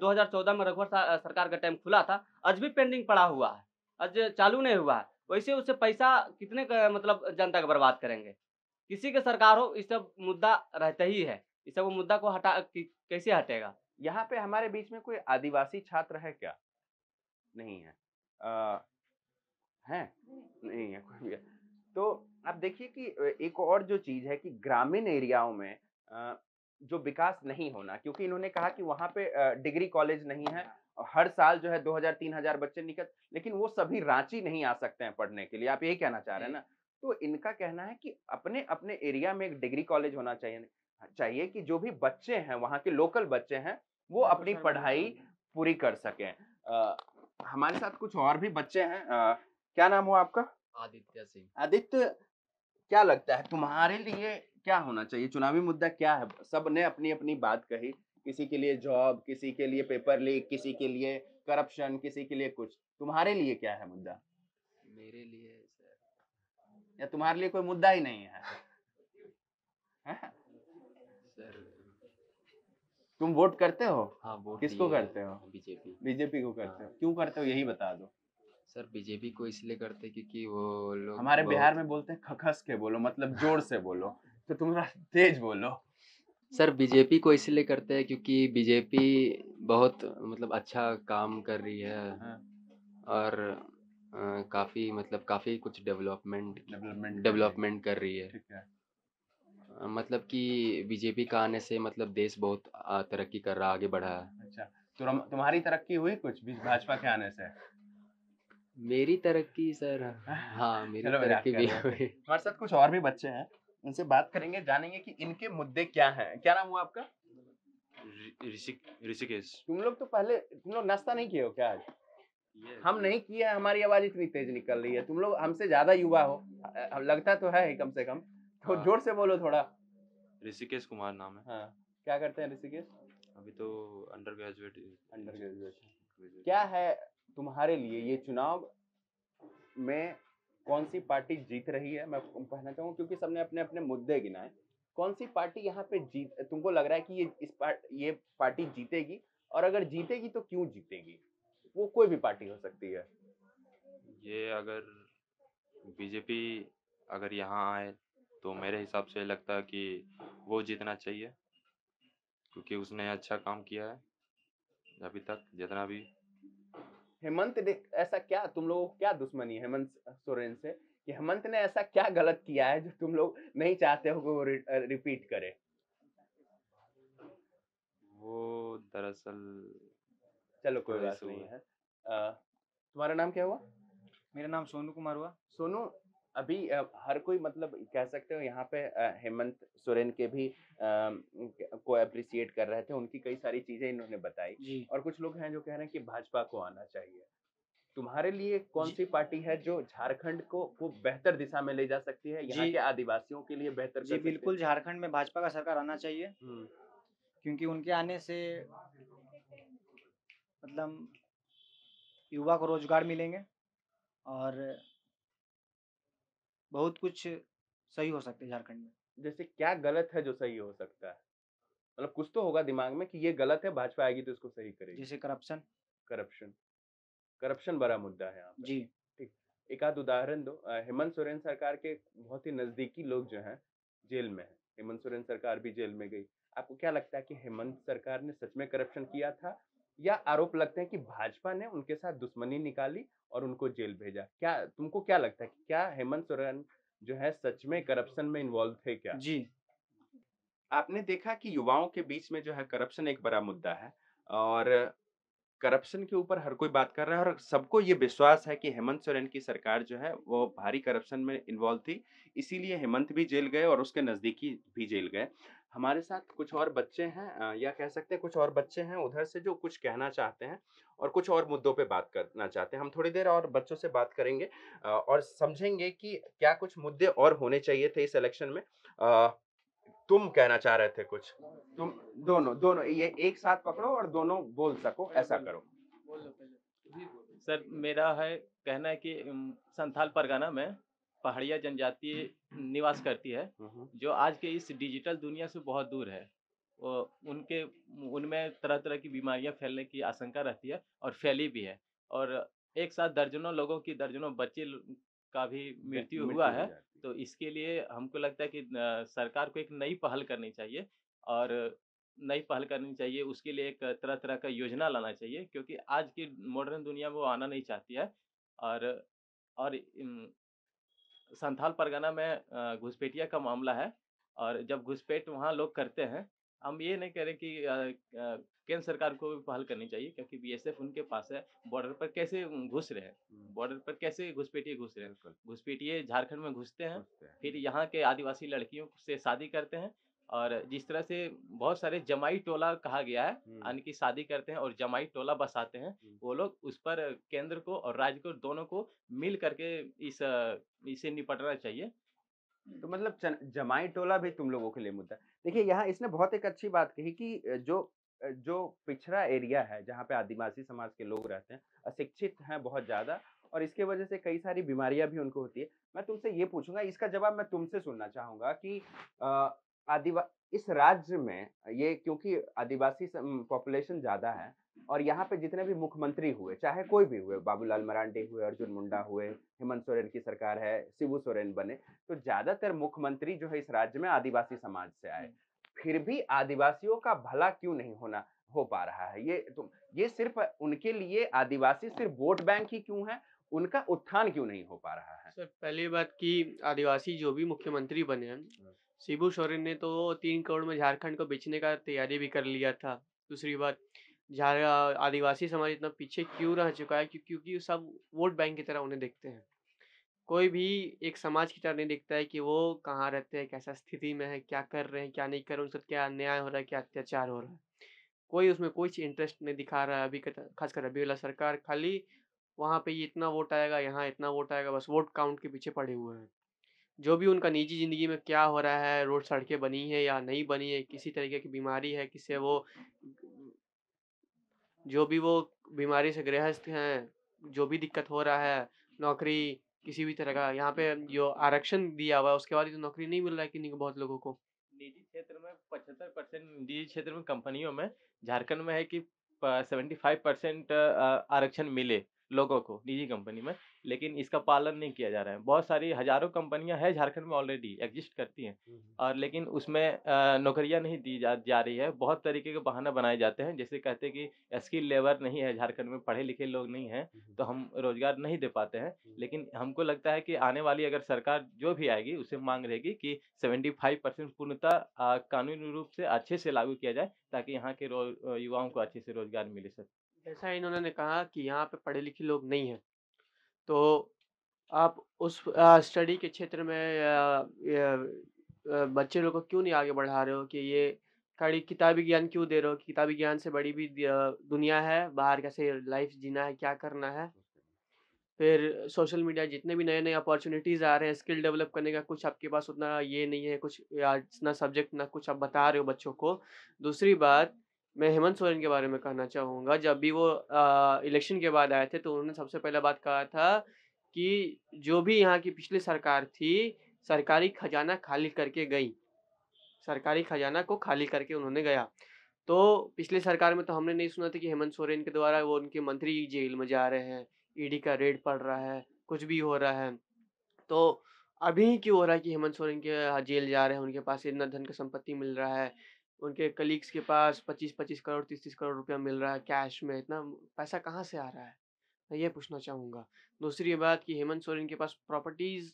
दो में रघुवर सरकार का टाइम खुला था आज भी पेंडिंग पड़ा हुआ है आज चालू नहीं हुआ है वैसे उससे पैसा कितने मतलब जनता का बर्बाद करेंगे किसी के सरकार हो इस सब मुद्दा रहता ही है इस सब मुद्दा को हटा कैसे हटेगा यहाँ पे हमारे बीच में कोई आदिवासी छात्र है क्या नहीं है आ, है नहीं है कोई भी है तो अब देखिए कि एक और जो चीज है कि ग्रामीण एरियाओं में जो विकास नहीं होना क्योंकि इन्होंने कहा कि वहाँ पे डिग्री कॉलेज नहीं है हाँ। हर साल जो है 2000 3000 बच्चे निकल लेकिन वो सभी रांची नहीं आ सकते हैं पढ़ने के लिए आप यही कहना चाह रहे हैं ना तो इनका कहना है कि अपने अपने एरिया में एक डिग्री कॉलेज होना चाहिए चाहिए कि जो भी बच्चे हैं वहाँ के लोकल बच्चे हैं वो अपनी पढ़ाई पूरी कर सके हमारे साथ कुछ और भी बच्चे हैं क्या नाम हुआ आपका आदित्य सिंह आदित्य क्या लगता है तुम्हारे लिए क्या होना चाहिए चुनावी मुद्दा क्या है सब ने अपनी अपनी बात कही किसी के लिए जॉब किसी के लिए पेपर लीक किसी के लिए करप्शन किसी के लिए कुछ तुम्हारे लिए क्या है मुद्दा मेरे लिए सर या तुम्हारे लिए कोई मुद्दा ही नहीं है, सर तुम वोट करते हो हाँ, वोट किसको करते हो बीजेपी बीजेपी को करते हाँ। हो क्यों करते हो यही बता दो सर बीजेपी को इसलिए करते क्योंकि वो लोग हमारे बिहार में बोलते हैं खखस के बोलो मतलब जोर से बोलो तो तुम तेज बोलो सर बीजेपी को इसलिए करते हैं क्योंकि बीजेपी बहुत मतलब अच्छा काम कर रही है हाँ। और आ, काफी मतलब काफी कुछ डेवलपमेंट डेवलपमेंट डेवलपमेंट कर रही है, मतलब कि बीजेपी का आने से मतलब देश बहुत तरक्की कर रहा आगे बढ़ा है अच्छा तो तुम्हारी तरक्की हुई कुछ भाजपा के आने से मेरी तरक्की सर हाँ मेरी तरक्की भी हमारे साथ कुछ और भी बच्चे हैं उनसे बात करेंगे जानेंगे कि इनके मुद्दे क्या हैं क्या नाम हुआ आपका ऋषिकेश तुम लोग तो पहले तुम लोग नाश्ता नहीं किए हो क्या आज हम तो नहीं किए हमारी आवाज इतनी तेज निकल रही है तुम लोग हमसे ज्यादा युवा हो लगता तो है कम से कम तो हाँ। जोर से बोलो थोड़ा ऋषिकेश कुमार नाम है हाँ। क्या करते हैं ऋषिकेश अभी तो अंडर ग्रेजुएट अंडर ग्रेजुएट क्या है तुम्हारे लिए ये चुनाव में कौन सी पार्टी जीत रही है मैं कहना चाहूँगा क्योंकि सबने अपने अपने मुद्दे गिनाए कौन सी पार्टी यहाँ पे जीत तुमको लग रहा है कि ये इस पार्ट ये पार्टी जीतेगी और अगर जीतेगी तो क्यों जीतेगी वो कोई भी पार्टी हो सकती है ये अगर बीजेपी अगर यहाँ आए तो मेरे हिसाब से लगता है कि वो जीतना चाहिए क्योंकि उसने अच्छा काम किया है अभी तक जितना भी हेमंत ने ऐसा क्या तुम लोगों को क्या दुश्मनी है हेमंत सोरेन से कि हेमंत ने ऐसा क्या गलत किया है जो तुम लोग नहीं चाहते हो कि वो रिपीट करे वो दरअसल चलो कोई बात नहीं है तुम्हारा नाम क्या हुआ मेरा नाम सोनू कुमार हुआ सोनू अभी हर कोई मतलब कह सकते हो यहाँ पे हेमंत सोरेन के भी को अप्रिसिएट कर रहे थे उनकी कई सारी चीजें इन्होंने बताई और कुछ लोग हैं जो कह रहे हैं कि भाजपा को आना चाहिए तुम्हारे लिए कौन सी पार्टी है जो झारखंड को वो बेहतर दिशा में ले जा सकती है यहाँ के आदिवासियों के लिए बेहतर जी बिल्कुल झारखंड में भाजपा का सरकार आना चाहिए क्योंकि उनके आने से मतलब युवा को रोजगार मिलेंगे और बहुत कुछ सही हो सकता है झारखंड में जैसे क्या गलत है जो सही हो सकता है मतलब कुछ तो होगा दिमाग में कि ये गलत है भाजपा आएगी तो इसको सही करेगी जैसे करप्शन करप्शन करप्शन बड़ा मुद्दा है जी ठीक एक आध उदाहरण दो हेमंत सोरेन सरकार के बहुत ही नजदीकी लोग जो हैं जेल में है हेमंत सोरेन सरकार भी जेल में गई आपको क्या लगता है कि हेमंत सरकार ने सच में करप्शन किया था या आरोप लगते हैं कि भाजपा ने उनके साथ दुश्मनी निकाली और उनको जेल भेजा क्या तुमको क्या लगता है कि क्या हेमंत सोरेन जो है सच में करप्शन में इन्वॉल्व थे क्या जी आपने देखा कि युवाओं के बीच में जो है करप्शन एक बड़ा मुद्दा है और करप्शन के ऊपर हर कोई बात कर रहा है और सबको ये विश्वास है कि हेमंत सोरेन की सरकार जो है वो भारी करप्शन में इन्वॉल्व थी इसीलिए हेमंत भी जेल गए और उसके नज़दीकी भी जेल गए हमारे साथ कुछ और बच्चे हैं या कह सकते हैं कुछ और बच्चे हैं उधर से जो कुछ कहना चाहते हैं और कुछ और मुद्दों पे बात करना चाहते हैं हम थोड़ी देर और बच्चों से बात करेंगे और समझेंगे कि क्या कुछ मुद्दे और होने चाहिए थे इस इलेक्शन में तुम कहना चाह रहे थे कुछ तुम दोनों दोनों ये एक साथ पकड़ो और दोनों बोल सको ऐसा करो सर मेरा है कहना है कि संथाल परगना में पहाड़िया जनजाति निवास करती है हम्म, हम्म। जो आज के इस डिजिटल दुनिया से बहुत दूर है उनके उनमें तरह तरह की बीमारियां फैलने की आशंका रहती है और फैली भी है और एक साथ दर्जनों लोगों की दर्जनों बच्चे का भी मृत्यु हुआ है तो इसके लिए हमको लगता है कि सरकार को एक नई पहल करनी चाहिए और नई पहल करनी चाहिए उसके लिए एक तरह तरह का योजना लाना चाहिए क्योंकि आज की मॉडर्न दुनिया में वो आना नहीं चाहती है और और संथाल परगना में घुसपैठिया का मामला है और जब घुसपैठ वहाँ लोग करते हैं हम ये नहीं कह रहे कि केंद्र सरकार को भी पहल करनी चाहिए क्योंकि बीएसएफ उनके पास है बॉर्डर पर कैसे घुस रहे हैं बॉर्डर पर कैसे घुसपेटिए घुस रहे हैं घुसपेटिए झारखंड में घुसते हैं फिर यहाँ के आदिवासी लड़कियों से शादी करते हैं और जिस तरह से बहुत सारे जमाई टोला कहा गया है यानी कि शादी करते हैं और जमाई टोला बसाते हैं वो लोग उस पर केंद्र को और राज्य को दोनों को मिल करके इस इसे निपटना चाहिए तो मतलब जमाई टोला भी तुम लोगों के लिए मुद्दा देखिए यहाँ इसने बहुत एक अच्छी बात कही कि जो जो पिछड़ा एरिया है जहाँ पे आदिवासी समाज के लोग रहते हैं अशिक्षित हैं बहुत ज़्यादा और इसके वजह से कई सारी बीमारियां भी उनको होती है मैं तुमसे ये पूछूंगा इसका जवाब मैं तुमसे सुनना चाहूंगा कि आदिवा इस राज्य में ये क्योंकि आदिवासी पॉपुलेशन ज़्यादा है और यहाँ पे जितने भी मुख्यमंत्री हुए चाहे कोई भी हुए बाबूलाल मरांडी हुए अर्जुन मुंडा हुए हेमंत सोरेन की सरकार है शिबू सोरेन बने तो ज्यादातर मुख्यमंत्री जो है इस राज्य में आदिवासी समाज से आए हम्म। फिर भी आदिवासियों का भला क्यों नहीं होना हो पा रहा है ये तो ये सिर्फ उनके लिए आदिवासी सिर्फ वोट बैंक ही क्यों है उनका उत्थान क्यों नहीं हो पा रहा है सर पहली बात की आदिवासी जो भी मुख्यमंत्री बने हैं हाँ। शिबू सोरेन ने तो तीन करोड़ में झारखंड को बेचने का तैयारी भी कर लिया था दूसरी बात झारा आदिवासी समाज इतना पीछे क्यों रह चुका है क्योंकि सब वोट बैंक की तरह उन्हें देखते हैं कोई भी एक समाज की तरह नहीं देखता है कि वो कहाँ रहते हैं कैसा स्थिति में है क्या कर रहे हैं क्या नहीं कर रहे साथ क्या अन्याय हो रहा है क्या अत्याचार हो रहा है कोई उसमें कुछ इंटरेस्ट नहीं दिखा रहा है अभी खासकर अभी वाला सरकार खाली वहाँ पे इतना वोट आएगा यहाँ इतना वोट आएगा बस वोट काउंट के पीछे पड़े हुए हैं जो भी उनका निजी ज़िंदगी में क्या हो रहा है रोड सड़कें बनी है या नहीं बनी है किसी तरीके की बीमारी है किसे वो जो भी वो बीमारी से गृहस्थ हैं जो भी दिक्कत हो रहा है नौकरी किसी भी तरह का यहाँ पे जो आरक्षण दिया हुआ है उसके बाद तो नौकरी नहीं मिल रहा है कि बहुत लोगों को निजी क्षेत्र में पचहत्तर परसेंट निजी क्षेत्र में कंपनियों में झारखंड में है कि सेवेंटी फाइव परसेंट आरक्षण मिले लोगों को निजी कंपनी में लेकिन इसका पालन नहीं किया जा रहा है बहुत सारी हजारों कंपनियां हैं झारखंड में ऑलरेडी एग्जिस्ट करती हैं और लेकिन उसमें नौकरियां नहीं दी जा, जा रही है बहुत तरीके के बहाना बनाए जाते हैं जैसे कहते हैं कि स्किल लेबर नहीं है झारखंड में पढ़े लिखे लोग नहीं हैं तो हम रोजगार नहीं दे पाते हैं लेकिन हमको लगता है कि आने वाली अगर सरकार जो भी आएगी उसे मांग रहेगी कि सेवेंटी फाइव परसेंट पूर्णता कानूनी रूप से अच्छे से लागू किया जाए ताकि यहाँ के युवाओं को अच्छे से रोजगार मिले सके ऐसा इन्होंने कहा कि यहाँ पे पढ़े लिखे लोग नहीं हैं तो आप उस स्टडी के क्षेत्र में या, या, बच्चे लोग को क्यों नहीं आगे बढ़ा रहे हो कि ये खड़ी किताबी ज्ञान क्यों दे रहे हो कि किताबी ज्ञान से बड़ी भी दुनिया है बाहर कैसे लाइफ जीना है क्या करना है फिर सोशल मीडिया जितने भी नए नए अपॉर्चुनिटीज़ आ रहे हैं स्किल डेवलप करने का कुछ आपके पास उतना ये नहीं है कुछ ना सब्जेक्ट ना कुछ आप बता रहे हो बच्चों को दूसरी बात मैं हेमंत सोरेन के बारे में कहना चाहूँगा जब भी वो इलेक्शन के बाद आए थे तो उन्होंने सबसे पहला बात कहा था कि जो भी यहाँ की पिछली सरकार थी सरकारी खजाना खाली करके गई सरकारी खजाना को खाली करके उन्होंने गया तो पिछली सरकार में तो हमने नहीं सुना था कि हेमंत सोरेन के द्वारा वो उनके मंत्री जेल में जा रहे हैं ईडी का रेड पड़ रहा है कुछ भी हो रहा है तो अभी क्यों हो रहा है कि हेमंत सोरेन के जेल जा रहे हैं उनके पास इतना धन का संपत्ति मिल रहा है उनके कलीग्स के पास पच्चीस पच्चीस करोड़ तीस तीस करोड़ रुपया मिल रहा है कैश में इतना पैसा कहाँ से आ रहा है मैं ये पूछना चाहूँगा दूसरी बात कि हेमंत सोरेन के पास प्रॉपर्टीज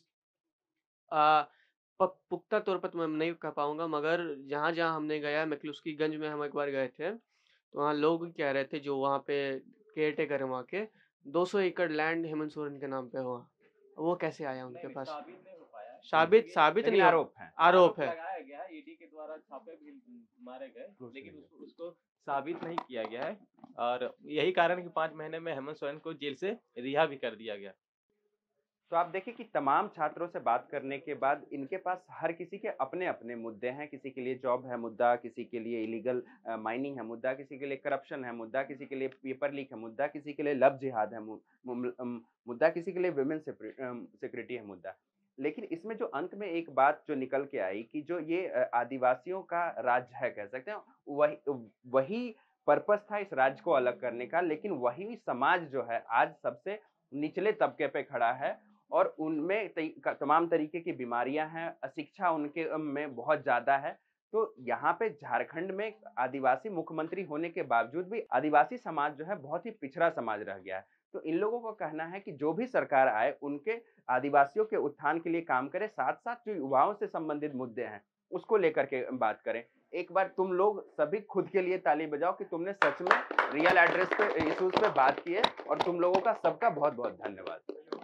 पुख्ता तौर पर तो मैं नहीं कह पाऊँगा मगर जहाँ जहाँ हमने गया मैकलुस्की गंज में हम एक बार गए थे तो वहाँ लोग कह रहे थे जो वहाँ पे केयर टेकर है वहाँ के 200 एकड़ लैंड हेमंत सोरेन के नाम पे हुआ वो कैसे आया उनके पास साबित साबित नहीं आरोप है आरोप है ईडी के द्वारा छापे मारे गए लेकिन उसको साबित नहीं किया गया है और यही कारण कि पांच महीने में हेमंत सोरेन को जेल से रिहा भी कर दिया गया तो आप देखिए कि तमाम छात्रों से बात करने के बाद इनके पास हर किसी के अपने अपने मुद्दे हैं किसी के लिए जॉब है मुद्दा किसी के लिए इलीगल माइनिंग है मुद्दा किसी के लिए करप्शन है मुद्दा किसी के लिए पेपर लीक है मुद्दा किसी के लिए लव जिहाद है मुद्दा किसी के लिए वुमेन सिक्योरिटी है मुद्दा लेकिन इसमें जो अंत में एक बात जो निकल के आई कि जो ये आदिवासियों का राज्य है कह सकते हैं वही वही पर्पस था इस राज्य को अलग करने का लेकिन वही समाज जो है आज सबसे निचले तबके पे खड़ा है और उनमें तमाम तरीके की बीमारियां हैं अशिक्षा उनके में बहुत ज़्यादा है तो यहाँ पे झारखंड में आदिवासी मुख्यमंत्री होने के बावजूद भी आदिवासी समाज जो है बहुत ही पिछड़ा समाज रह गया है तो इन लोगों का कहना है कि जो भी सरकार आए उनके आदिवासियों के उत्थान के लिए काम करे साथ साथ जो युवाओं से संबंधित मुद्दे हैं उसको लेकर के बात करें एक बार तुम लोग सभी खुद के लिए ताली बजाओ कि तुमने सच में रियल एड्रेस पे इशूज पे बात की है और तुम लोगों का सबका बहुत बहुत धन्यवाद